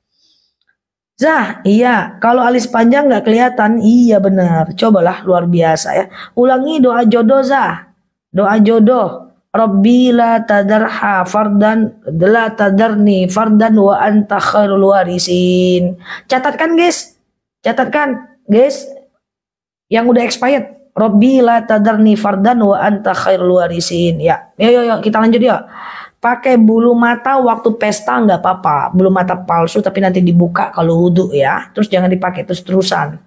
Zah, iya. Kalau alis panjang nggak kelihatan, iya benar. Cobalah luar biasa ya. Ulangi doa jodoh Zah. Doa jodoh. Rabbi la tadarha fardan la tadarni fardan wa anta khairul warisin. Catatkan guys. Catatkan guys. Yang udah expired. Rabbi la tadarni fardan wa anta khairul warisin. Ya. yo yo yo, kita lanjut ya. Pakai bulu mata waktu pesta nggak apa-apa. Bulu mata palsu tapi nanti dibuka kalau wudhu ya. Terus jangan dipakai terus-terusan.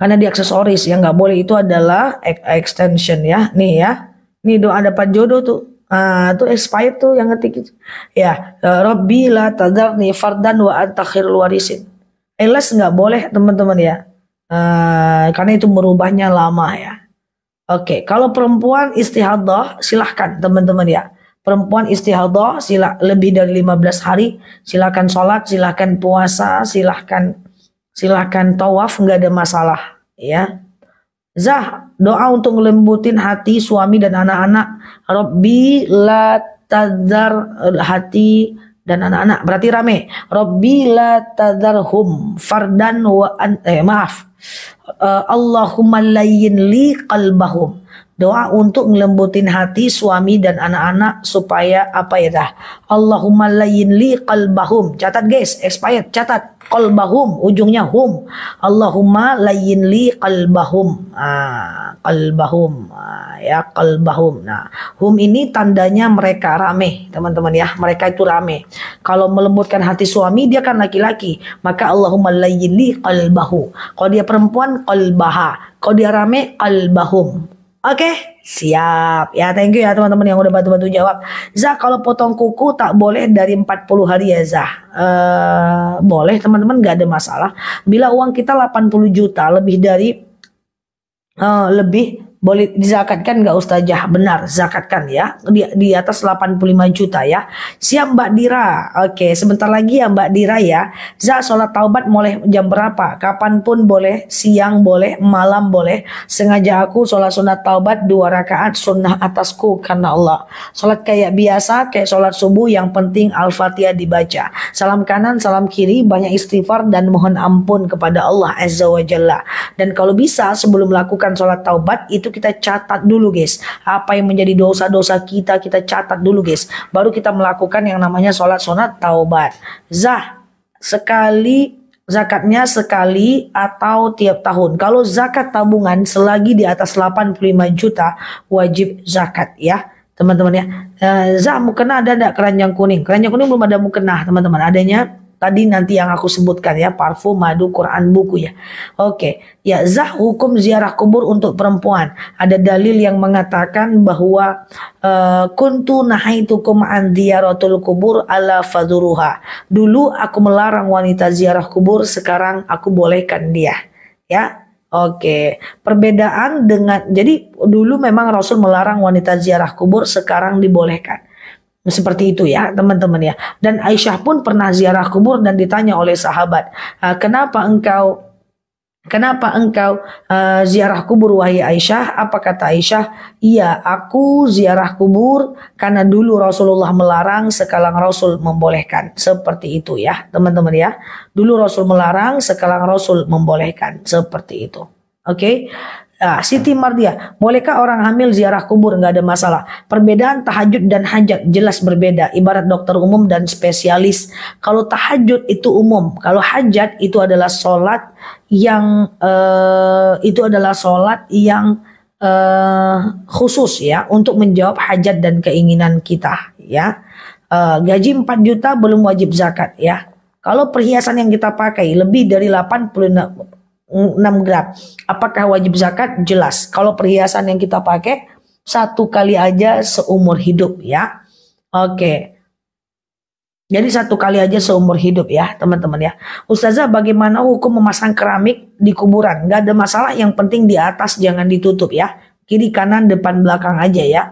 Karena di aksesoris ya nggak boleh itu adalah extension ya. Nih ya. Nih doa dapat jodoh tuh. Ah, itu expired tuh yang ngetik itu. Ya, eh, Robbi la tadarni fardan wa atakhir warisin. Elas eh, nggak boleh teman-teman ya. Uh, karena itu merubahnya lama ya. Oke, okay. kalau perempuan istihadah silahkan teman-teman ya perempuan istihadah sila lebih dari 15 hari silakan sholat silakan puasa silakan silakan tawaf nggak ada masalah ya zah doa untuk lembutin hati suami dan anak-anak Robbi la tadar eh, hati dan anak-anak berarti rame Robbi la tadarhum fardan wa an, eh maaf uh, Allahumma layin li qalbahum doa untuk ngelembutin hati suami dan anak-anak supaya apa ya dah Allahumma layin li qalbahum catat guys expired catat qalbahum ujungnya hum Allahumma layin li qalbahum ah qalbahum ah, ya qalbahum nah hum ini tandanya mereka rame teman-teman ya mereka itu rame kalau melembutkan hati suami dia kan laki-laki maka Allahumma layin li qalbahu kalau dia perempuan qalbaha kalau dia rame qalbahum Oke, okay, siap. Ya, thank you ya teman-teman yang udah bantu-bantu jawab. Zah, kalau potong kuku tak boleh dari 40 hari ya, Zah. E, boleh teman-teman, gak ada masalah. Bila uang kita 80 juta, lebih dari E, lebih boleh dizakatkan nggak Ustazah? Benar, zakatkan ya. Di, di atas 85 juta ya. Siap Mbak Dira. Oke, sebentar lagi ya Mbak Dira ya. Za sholat taubat mulai jam berapa? Kapanpun boleh, siang boleh, malam boleh. Sengaja aku sholat sunat taubat dua rakaat sunnah atasku karena Allah. Sholat kayak biasa, kayak sholat subuh yang penting Al-Fatihah dibaca. Salam kanan, salam kiri, banyak istighfar dan mohon ampun kepada Allah Azza wa Dan kalau bisa sebelum melakukan sholat taubat itu kita catat dulu guys. Apa yang menjadi dosa-dosa kita kita catat dulu guys. Baru kita melakukan yang namanya sholat sunat taubat. Zah sekali zakatnya sekali atau tiap tahun. Kalau zakat tabungan selagi di atas 85 juta wajib zakat ya teman-teman ya. Eh, Zah mukena ada tidak keranjang kuning? Keranjang kuning belum ada mukena teman-teman. Adanya tadi nanti yang aku sebutkan ya parfum madu Quran buku ya oke ya zah hukum ziarah kubur untuk perempuan ada dalil yang mengatakan bahwa eh, kuntu nahaitukum an ziaratul kubur ala faduruha dulu aku melarang wanita ziarah kubur sekarang aku bolehkan dia ya Oke, perbedaan dengan jadi dulu memang Rasul melarang wanita ziarah kubur, sekarang dibolehkan. Seperti itu ya teman-teman ya. Dan Aisyah pun pernah ziarah kubur dan ditanya oleh sahabat, ah, kenapa engkau Kenapa engkau uh, ziarah kubur wahai Aisyah? Apa kata Aisyah? Iya, aku ziarah kubur karena dulu Rasulullah melarang, sekarang Rasul membolehkan. Seperti itu ya, teman-teman ya. Dulu Rasul melarang, sekarang Rasul membolehkan. Seperti itu. Oke. Okay? Nah, Siti Mardia, bolehkah orang hamil ziarah kubur? Nggak ada masalah. Perbedaan tahajud dan hajat jelas berbeda. Ibarat dokter umum dan spesialis. Kalau tahajud itu umum, kalau hajat itu adalah sholat yang eh, itu adalah sholat yang eh, khusus ya untuk menjawab hajat dan keinginan kita ya. Eh, gaji 4 juta belum wajib zakat ya. Kalau perhiasan yang kita pakai lebih dari 80 6 gram. Apakah wajib zakat? Jelas. Kalau perhiasan yang kita pakai satu kali aja seumur hidup ya. Oke. Jadi satu kali aja seumur hidup ya teman-teman ya. Ustazah bagaimana hukum memasang keramik di kuburan? Gak ada masalah yang penting di atas jangan ditutup ya. Kiri kanan depan belakang aja ya.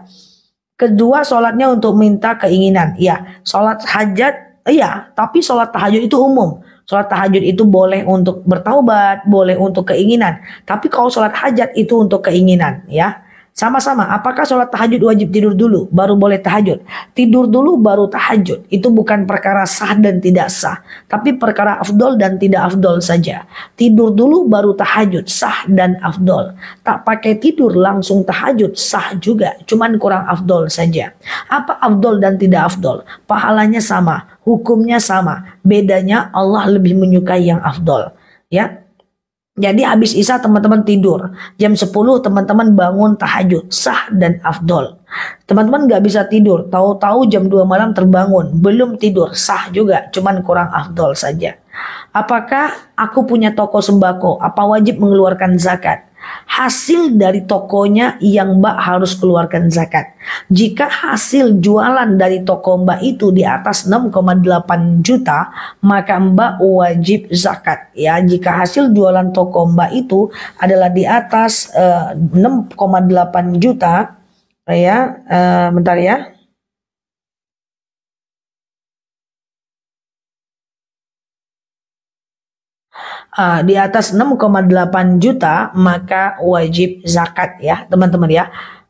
Kedua sholatnya untuk minta keinginan. Ya sholat hajat iya tapi sholat tahajud itu umum Sholat tahajud itu boleh untuk bertaubat, boleh untuk keinginan. Tapi kalau sholat hajat itu untuk keinginan ya. Sama-sama, apakah sholat tahajud wajib tidur dulu, baru boleh tahajud? Tidur dulu baru tahajud, itu bukan perkara sah dan tidak sah. Tapi perkara afdol dan tidak afdol saja. Tidur dulu baru tahajud, sah dan afdol. Tak pakai tidur langsung tahajud, sah juga. Cuman kurang afdol saja. Apa afdol dan tidak afdol? Pahalanya sama hukumnya sama. Bedanya Allah lebih menyukai yang afdol. Ya, jadi habis Isya teman-teman tidur. Jam 10 teman-teman bangun tahajud. Sah dan afdol. Teman-teman gak bisa tidur. Tahu-tahu jam 2 malam terbangun. Belum tidur. Sah juga. Cuman kurang afdol saja. Apakah aku punya toko sembako? Apa wajib mengeluarkan zakat? hasil dari tokonya yang Mbak harus keluarkan zakat. Jika hasil jualan dari toko Mbak itu di atas 6,8 juta, maka Mbak wajib zakat ya. Jika hasil jualan toko Mbak itu adalah di atas uh, eh, 6,8 juta ya, uh, bentar ya. uh, di atas 6,8 juta maka wajib zakat ya teman-teman ya.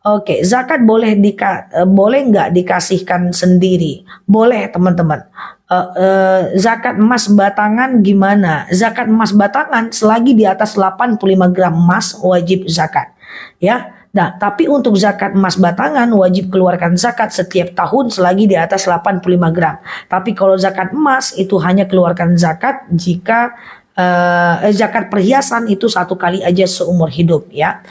Oke, zakat boleh dika, eh, boleh nggak dikasihkan sendiri? Boleh teman-teman. Uh, uh, zakat emas batangan gimana? Zakat emas batangan selagi di atas 85 gram emas wajib zakat. Ya, Nah, tapi untuk zakat emas batangan wajib keluarkan zakat setiap tahun selagi di atas 85 gram. Tapi kalau zakat emas itu hanya keluarkan zakat jika uh, zakat perhiasan itu satu kali aja seumur hidup ya.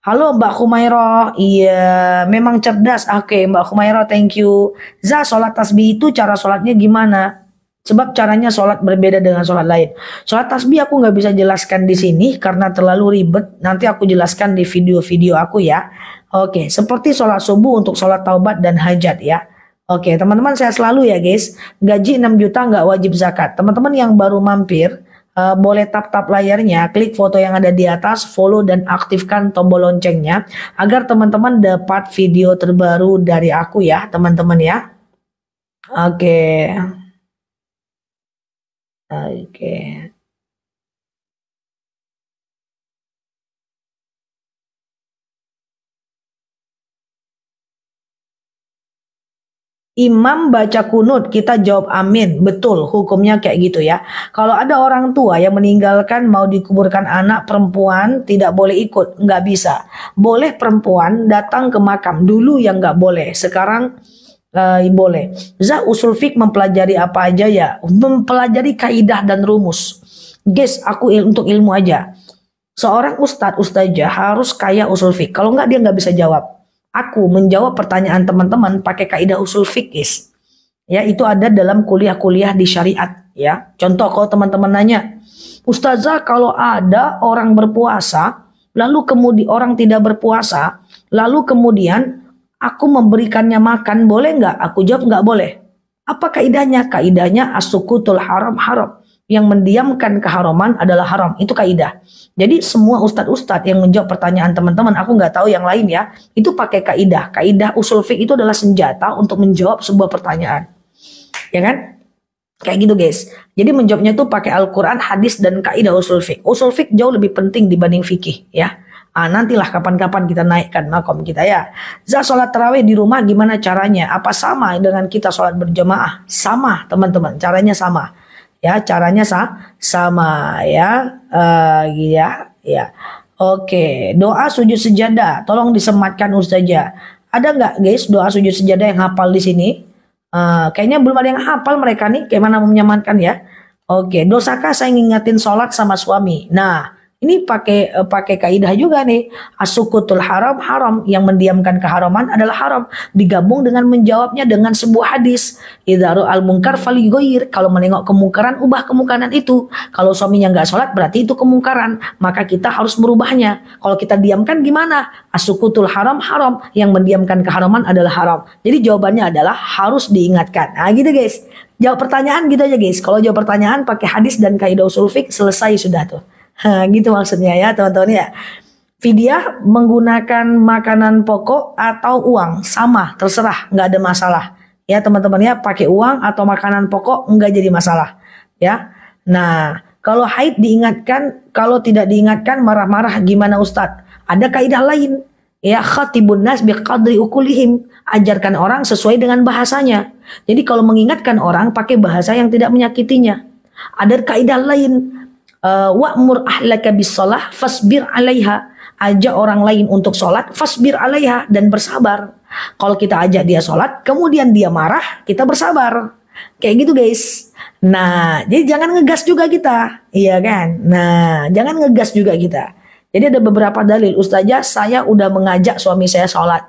Halo Mbak Kumairo, iya memang cerdas. Oke Mbak Kumairo, thank you. Za, sholat tasbih itu cara sholatnya gimana? Sebab caranya sholat berbeda dengan sholat lain. Sholat tasbih aku nggak bisa jelaskan di sini karena terlalu ribet. Nanti aku jelaskan di video-video aku ya. Oke, seperti sholat subuh untuk sholat taubat dan hajat ya. Oke, teman-teman saya selalu ya guys, gaji 6 juta nggak wajib zakat. Teman-teman yang baru mampir, uh, boleh tap-tap layarnya, klik foto yang ada di atas, follow dan aktifkan tombol loncengnya agar teman-teman dapat video terbaru dari aku ya, teman-teman ya. Oke. Okay. Oke. Okay. Imam baca kunut, kita jawab amin. Betul, hukumnya kayak gitu ya. Kalau ada orang tua yang meninggalkan mau dikuburkan anak perempuan, tidak boleh ikut, nggak bisa. Boleh perempuan datang ke makam dulu yang nggak boleh. Sekarang uh, boleh. Zah usul fik mempelajari apa aja ya? Mempelajari kaidah dan rumus. Guys, aku il untuk ilmu aja. Seorang ustadz, ustazah harus kaya usul fik. Kalau nggak dia nggak bisa jawab aku menjawab pertanyaan teman-teman pakai kaidah usul fikis. Ya, itu ada dalam kuliah-kuliah di syariat, ya. Contoh kalau teman-teman nanya, "Ustazah, kalau ada orang berpuasa, lalu kemudian orang tidak berpuasa, lalu kemudian aku memberikannya makan, boleh nggak?" Aku jawab, "Nggak boleh." Apa kaidahnya? Kaidahnya asukutul haram haram yang mendiamkan keharaman adalah haram. Itu kaidah. Jadi semua ustadz-ustadz yang menjawab pertanyaan teman-teman, aku nggak tahu yang lain ya, itu pakai kaidah. Kaidah usul fiqh itu adalah senjata untuk menjawab sebuah pertanyaan. Ya kan? Kayak gitu guys. Jadi menjawabnya tuh pakai Al-Quran, hadis, dan kaidah usul fiqh. Usul fiqh jauh lebih penting dibanding fikih ya. Ah, nantilah kapan-kapan kita naikkan makom kita ya. Za sholat terawih di rumah gimana caranya? Apa sama dengan kita sholat berjamaah? Sama teman-teman, caranya sama ya caranya sa sama ya uh, gitu ya ya oke doa sujud sejadah tolong disematkan ustazah ada nggak guys doa sujud sejadah yang hafal di sini uh, kayaknya belum ada yang hafal mereka nih gimana menyamankan ya oke dosakah saya ngingetin sholat sama suami nah ini pakai eh, pakai kaidah juga nih. Asukutul haram haram yang mendiamkan keharaman adalah haram digabung dengan menjawabnya dengan sebuah hadis. Idharu al mungkar faligoyir. Kalau menengok kemungkaran ubah kemungkaran itu. Kalau suaminya nggak sholat berarti itu kemungkaran. Maka kita harus merubahnya. Kalau kita diamkan gimana? Asukutul haram haram yang mendiamkan keharaman adalah haram. Jadi jawabannya adalah harus diingatkan. Nah gitu guys. Jawab pertanyaan gitu aja guys. Kalau jawab pertanyaan pakai hadis dan kaidah usul fik selesai sudah tuh. gitu maksudnya ya teman-teman ya. Fidyah menggunakan makanan pokok atau uang sama terserah nggak ada masalah ya teman-teman ya pakai uang atau makanan pokok nggak jadi masalah ya. Nah kalau haid diingatkan kalau tidak diingatkan marah-marah gimana Ustadz ada kaidah lain ya khatibun nas biqadri ukulihim ajarkan orang sesuai dengan bahasanya. Jadi kalau mengingatkan orang pakai bahasa yang tidak menyakitinya. Ada kaidah lain uh, wa'mur ahlaka bisalah fasbir 'alaiha. Ajak orang lain untuk sholat, fasbir 'alaiha dan bersabar. Kalau kita ajak dia sholat, kemudian dia marah, kita bersabar. Kayak gitu guys. Nah, jadi jangan ngegas juga kita. Iya kan? Nah, jangan ngegas juga kita. Jadi ada beberapa dalil. Ustazah, saya udah mengajak suami saya sholat.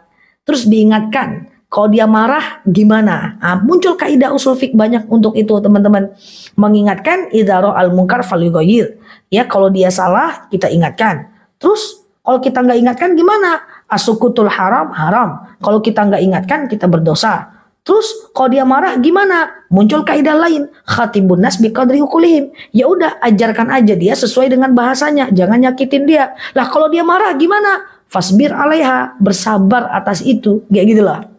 Terus diingatkan, kalau dia marah gimana? Nah, muncul kaidah usul fik banyak untuk itu teman-teman. Mengingatkan idharo al munkar mungkar falyughayyir. Ya kalau dia salah kita ingatkan. Terus kalau kita nggak ingatkan gimana? Asukutul haram haram. Kalau kita nggak ingatkan kita berdosa. Terus kalau dia marah gimana? Muncul kaidah lain, khatibun nas biqadri hukulihim. Ya udah ajarkan aja dia sesuai dengan bahasanya, jangan nyakitin dia. Lah kalau dia marah gimana? Fasbir alaiha, bersabar atas itu, kayak gitulah.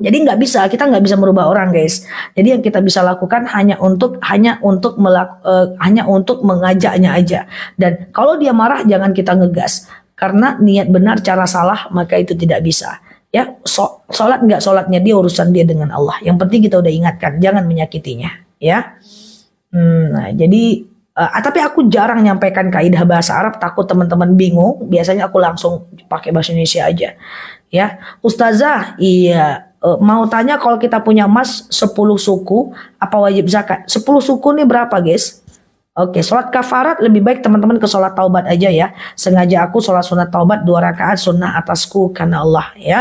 Jadi nggak bisa, kita nggak bisa merubah orang, guys. Jadi yang kita bisa lakukan hanya untuk hanya untuk melak, uh, hanya untuk mengajaknya aja. Dan kalau dia marah, jangan kita ngegas, karena niat benar, cara salah, maka itu tidak bisa. Ya, so, sholat nggak sholatnya dia urusan dia dengan Allah. Yang penting kita udah ingatkan, jangan menyakitinya. Ya, hmm, nah, jadi Uh, tapi aku jarang nyampaikan kaidah bahasa Arab, takut teman-teman bingung. Biasanya aku langsung pakai bahasa Indonesia aja. Ya, ustazah, iya Eh, mau tanya kalau kita punya emas 10 suku apa wajib zakat? 10 suku nih berapa guys? Oke, sholat kafarat lebih baik teman-teman ke sholat taubat aja ya. Sengaja aku sholat sunat taubat dua rakaat sunnah atasku karena Allah ya.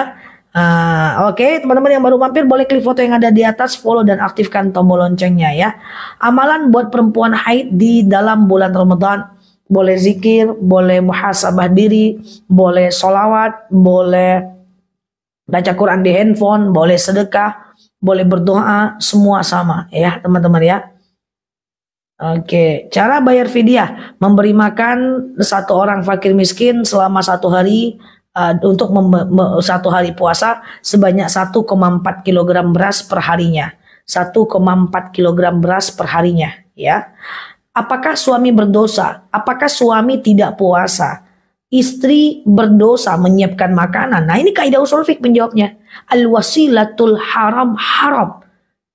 Uh, Oke, okay, teman-teman yang baru mampir boleh klik foto yang ada di atas, follow dan aktifkan tombol loncengnya ya. Amalan buat perempuan haid di dalam bulan Ramadan boleh zikir, boleh muhasabah diri, boleh solawat, boleh baca Quran di handphone, boleh sedekah, boleh berdoa, semua sama ya teman-teman ya. Oke, cara bayar fidyah memberi makan satu orang fakir miskin selama satu hari uh, untuk satu hari puasa sebanyak 1,4 kg beras per perharinya. 1,4 kg beras per harinya, ya. Apakah suami berdosa? Apakah suami tidak puasa? istri berdosa menyiapkan makanan. Nah ini kaidah usul fik menjawabnya. Al-wasilatul haram haram.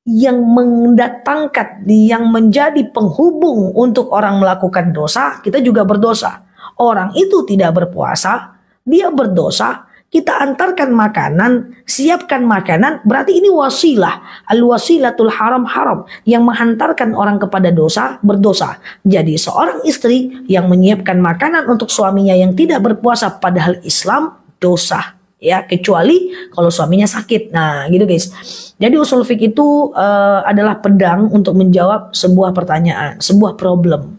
Yang mendatangkan, yang menjadi penghubung untuk orang melakukan dosa, kita juga berdosa. Orang itu tidak berpuasa, dia berdosa, kita antarkan makanan, siapkan makanan, berarti ini wasilah. Al-wasilatul haram-haram yang menghantarkan orang kepada dosa, berdosa. Jadi seorang istri yang menyiapkan makanan untuk suaminya yang tidak berpuasa padahal Islam, dosa. Ya, kecuali kalau suaminya sakit. Nah, gitu guys. Jadi usul fik itu uh, adalah pedang untuk menjawab sebuah pertanyaan, sebuah problem.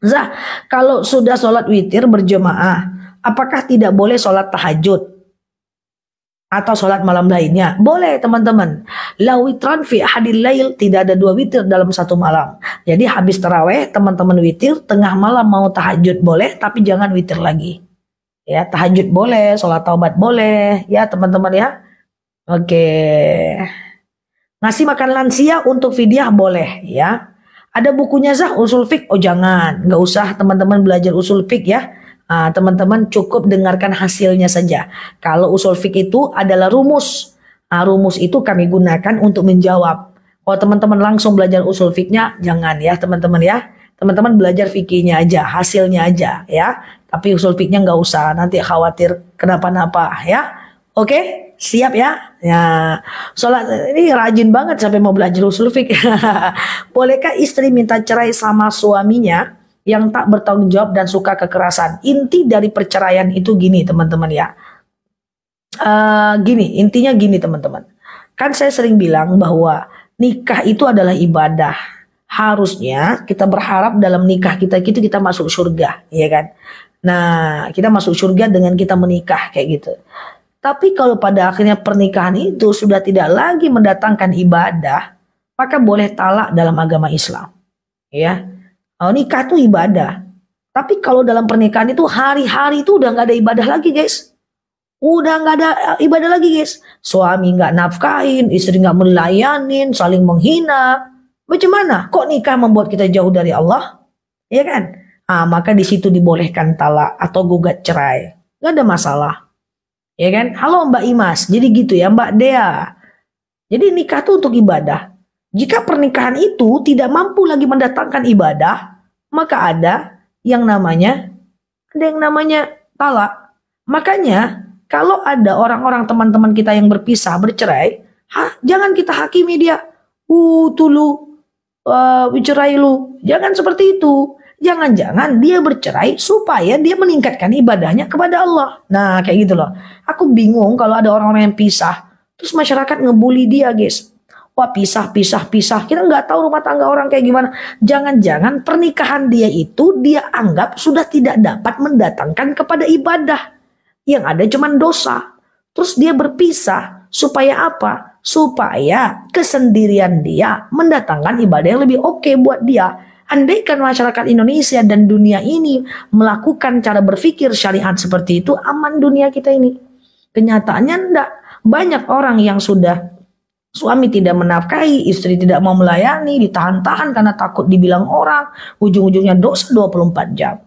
Zah, kalau sudah sholat witir berjemaah, apakah tidak boleh sholat tahajud? atau sholat malam lainnya. Boleh teman-teman. La witran fi hadil lail tidak ada dua witir dalam satu malam. Jadi habis teraweh teman-teman witir, tengah malam mau tahajud boleh tapi jangan witir lagi. Ya tahajud boleh, sholat taubat boleh ya teman-teman ya. Oke. Ngasih makan lansia untuk fidyah boleh ya. Ada bukunya Zah Usul Fik? Oh jangan, nggak usah teman-teman belajar Usul Fik ya Ah, teman-teman teman cukup dengarkan hasilnya saja. Kalau usul fik itu adalah rumus. Uh, rumus itu kami gunakan untuk menjawab. Kalau teman-teman langsung belajar usul fiknya, jangan ya teman-teman ya. Teman-teman belajar fikinya aja, hasilnya aja ya. Tapi usul fiknya nggak usah, nanti khawatir kenapa-napa ya. Oke? siap ya. Ya, sholat ini rajin banget sampai mau belajar usul fik. Bolehkah istri minta cerai sama suaminya? yang tak bertanggung jawab dan suka kekerasan. Inti dari perceraian itu gini, teman-teman ya. Uh, gini, intinya gini, teman-teman. Kan saya sering bilang bahwa nikah itu adalah ibadah. Harusnya kita berharap dalam nikah kita itu kita masuk surga, ya kan? Nah, kita masuk surga dengan kita menikah kayak gitu. Tapi kalau pada akhirnya pernikahan itu sudah tidak lagi mendatangkan ibadah, maka boleh talak dalam agama Islam. Ya. Oh nikah itu ibadah. Tapi kalau dalam pernikahan itu hari-hari itu udah nggak ada ibadah lagi guys. Udah nggak ada eh, ibadah lagi guys. Suami nggak nafkahin, istri nggak melayanin, saling menghina. Bagaimana? Kok nikah membuat kita jauh dari Allah? ya kan? Ah, maka di situ dibolehkan talak atau gugat cerai. Gak ada masalah. Ya kan? Halo Mbak Imas. Jadi gitu ya Mbak Dea. Jadi nikah tuh untuk ibadah. Jika pernikahan itu tidak mampu lagi mendatangkan ibadah, maka ada yang namanya ada yang namanya talak. Makanya kalau ada orang-orang teman-teman kita yang berpisah, bercerai, ha, jangan kita hakimi dia. Uh, tulu, uh, eh, lu. Jangan seperti itu. Jangan-jangan dia bercerai supaya dia meningkatkan ibadahnya kepada Allah. Nah, kayak gitu loh. Aku bingung kalau ada orang-orang yang pisah, terus masyarakat ngebully dia, guys Wah pisah, pisah, pisah. Kita nggak tahu rumah tangga orang kayak gimana. Jangan-jangan pernikahan dia itu dia anggap sudah tidak dapat mendatangkan kepada ibadah. Yang ada cuman dosa. Terus dia berpisah. Supaya apa? Supaya kesendirian dia mendatangkan ibadah yang lebih oke okay buat dia. Andaikan masyarakat Indonesia dan dunia ini melakukan cara berpikir syariat seperti itu, aman dunia kita ini. Kenyataannya enggak. Banyak orang yang sudah Suami tidak menafkahi, istri tidak mau melayani, ditahan-tahan karena takut dibilang orang. Ujung-ujungnya dosa 24 jam.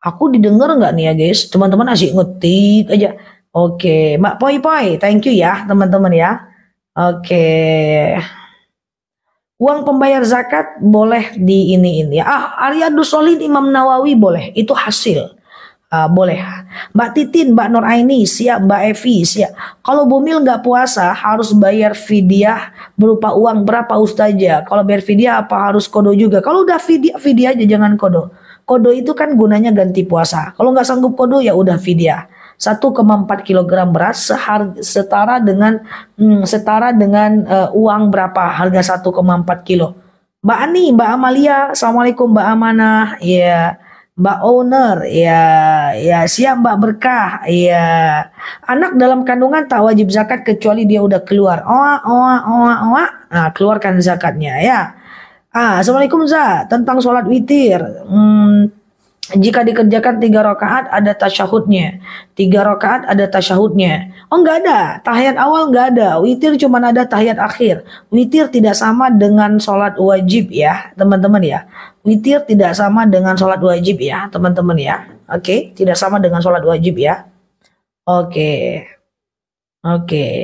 Aku didengar nggak nih ya guys? Teman-teman asik ngetik aja. Oke, Mbak Poi Poi, thank you ya teman-teman ya. Oke. Uang pembayar zakat boleh di ini ini. Ah, Arya Solid Imam Nawawi boleh. Itu hasil uh, boleh. Mbak Titin, Mbak Nur Aini, siap Mbak Evi, siap. Kalau Bumil nggak puasa harus bayar fidyah berupa uang berapa ustaja? Kalau bayar fidyah apa harus kodo juga? Kalau udah fidyah fidyah aja jangan kodo. Kodo itu kan gunanya ganti puasa. Kalau nggak sanggup kodo ya udah fidyah. 1,4 kg beras sehar setara dengan hmm, setara dengan uh, uang berapa harga 1,4 kilo. Mbak Ani, Mbak Amalia, Assalamualaikum Mbak Amanah. Iya. Yeah. Mbak Owner, ya, ya siap Mbak Berkah, ya. Anak dalam kandungan tak wajib zakat kecuali dia udah keluar. oh oh oh oh Nah, keluarkan zakatnya ya. Ah, Assalamualaikum Za, tentang sholat witir. Hmm, jika dikerjakan tiga rakaat ada tasyahudnya. Tiga rakaat ada tasyahudnya. Oh nggak ada. Tahiyat awal nggak ada. Witir cuma ada tahiyat akhir. Witir tidak sama dengan sholat wajib ya teman-teman ya. Witir tidak sama dengan sholat wajib ya teman-teman ya. Oke. Okay? Tidak sama dengan sholat wajib ya. Oke. Okay. Oke. Okay.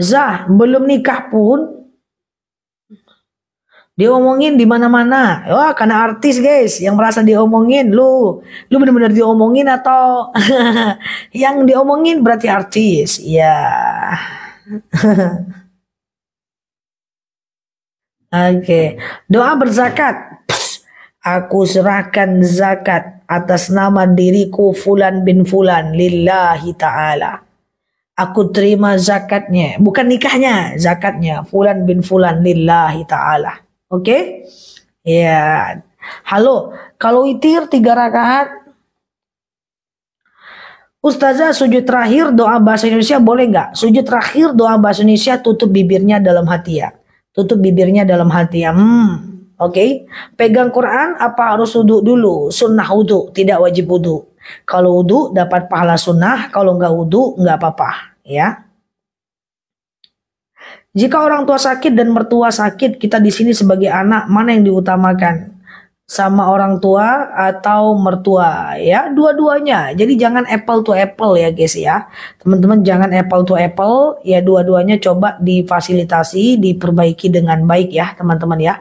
Zah belum nikah pun diomongin di mana-mana. Wah, karena artis guys yang merasa diomongin, lu lu benar-benar diomongin atau yang diomongin berarti artis. Iya. Oke, okay. doa berzakat. Psst. Aku serahkan zakat atas nama diriku Fulan bin Fulan lillahi ta'ala. Aku terima zakatnya, bukan nikahnya, zakatnya Fulan bin Fulan lillahi ta'ala. Oke? Okay? Ya. Halo, kalau witir tiga rakaat Ustazah sujud terakhir doa bahasa Indonesia boleh nggak? Sujud terakhir doa bahasa Indonesia tutup bibirnya dalam hati ya. Tutup bibirnya dalam hati ya. Hmm, oke. Okay. Pegang Quran apa harus wudhu dulu? Sunnah wudhu, tidak wajib wudhu. Kalau wudhu dapat pahala sunnah, kalau nggak wudhu nggak apa-apa ya. Jika orang tua sakit dan mertua sakit, kita di sini sebagai anak mana yang diutamakan? Sama orang tua atau mertua ya, dua-duanya. Jadi jangan apple to apple ya guys ya. Teman-teman jangan apple to apple ya dua-duanya coba difasilitasi, diperbaiki dengan baik ya teman-teman ya.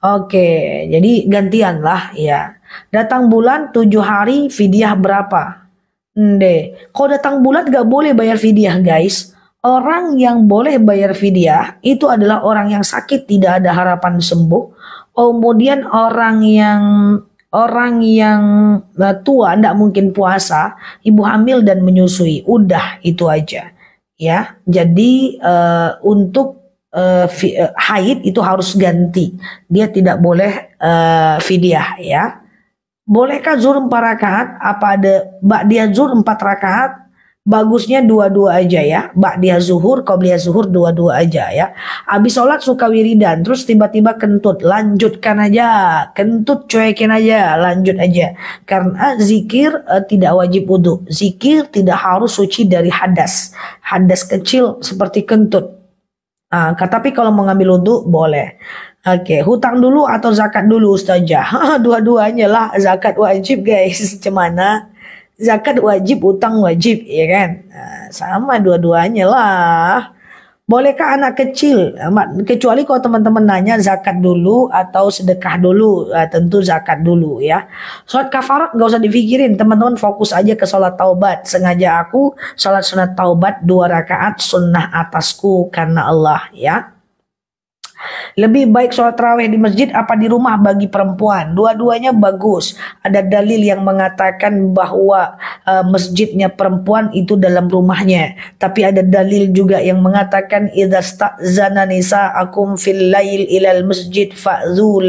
Oke, jadi gantian lah ya. Datang bulan tujuh hari vidyah berapa? Nde, kok datang bulan gak boleh bayar vidyah, guys Orang yang boleh bayar fidyah itu adalah orang yang sakit tidak ada harapan sembuh. Kemudian orang yang orang yang e, tua tidak mungkin puasa, ibu hamil dan menyusui, udah itu aja. Ya, jadi uh, untuk uh, haid itu harus ganti. Dia tidak boleh uh, fidyah ya. Bolehkah zuhur empat rakaat? Apa ada bak dia zuhur empat rakaat bagusnya dua-dua aja ya. dia zuhur, kau beliau zuhur dua-dua aja ya. Abis sholat suka wiridan, terus tiba-tiba kentut, lanjutkan aja. Kentut cuekin aja, lanjut aja. Karena zikir eh, tidak wajib wudhu. Zikir tidak harus suci dari hadas. Hadas kecil seperti kentut. Ah, Karena tapi kalau mau ngambil wudhu boleh. Oke, okay, hutang dulu atau zakat dulu Ustazah? Dua-duanya lah zakat wajib guys. Cemana? zakat wajib, utang wajib, ya kan? Nah, sama dua-duanya lah. Bolehkah anak kecil, eh, kecuali kalau teman-teman nanya zakat dulu atau sedekah dulu, nah, tentu zakat dulu ya. Sholat kafarat gak usah dipikirin, teman-teman fokus aja ke sholat taubat. Sengaja aku sholat sunat taubat dua rakaat sunnah atasku karena Allah ya. Lebih baik sholat raweh di masjid apa di rumah bagi perempuan? Dua-duanya bagus. Ada dalil yang mengatakan bahwa e, masjidnya perempuan itu dalam rumahnya. Tapi ada dalil juga yang mengatakan idastazana akum fil lail ilal masjid fa'zu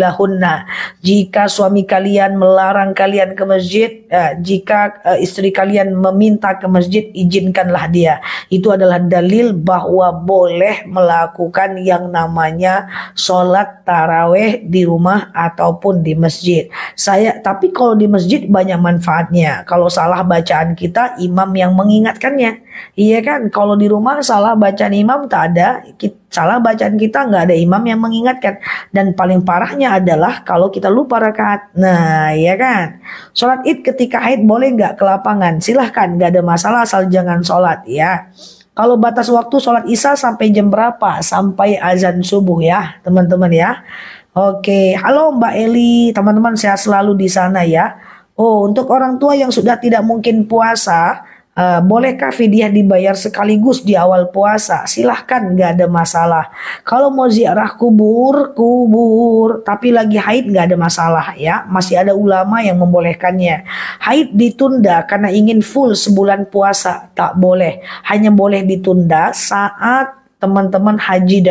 Jika suami kalian melarang kalian ke masjid, e, jika e, istri kalian meminta ke masjid, izinkanlah dia. Itu adalah dalil bahwa boleh melakukan yang namanya sholat taraweh di rumah ataupun di masjid. Saya tapi kalau di masjid banyak manfaatnya. Kalau salah bacaan kita imam yang mengingatkannya. Iya kan? Kalau di rumah salah bacaan imam tak ada, salah bacaan kita nggak ada imam yang mengingatkan. Dan paling parahnya adalah kalau kita lupa rakaat. Nah, iya kan? Sholat id ketika haid boleh nggak ke lapangan? Silahkan, nggak ada masalah asal jangan sholat ya. Kalau batas waktu sholat isya sampai jam berapa? Sampai azan subuh ya, teman-teman ya. Oke, halo Mbak Eli, teman-teman sehat selalu di sana ya. Oh, untuk orang tua yang sudah tidak mungkin puasa, Uh, bolehkah fidyah dibayar sekaligus di awal puasa? Silahkan, nggak ada masalah. Kalau mau ziarah kubur, kubur. Tapi lagi haid nggak ada masalah ya. Masih ada ulama yang membolehkannya. Haid ditunda karena ingin full sebulan puasa. Tak boleh. Hanya boleh ditunda saat teman-teman haji dan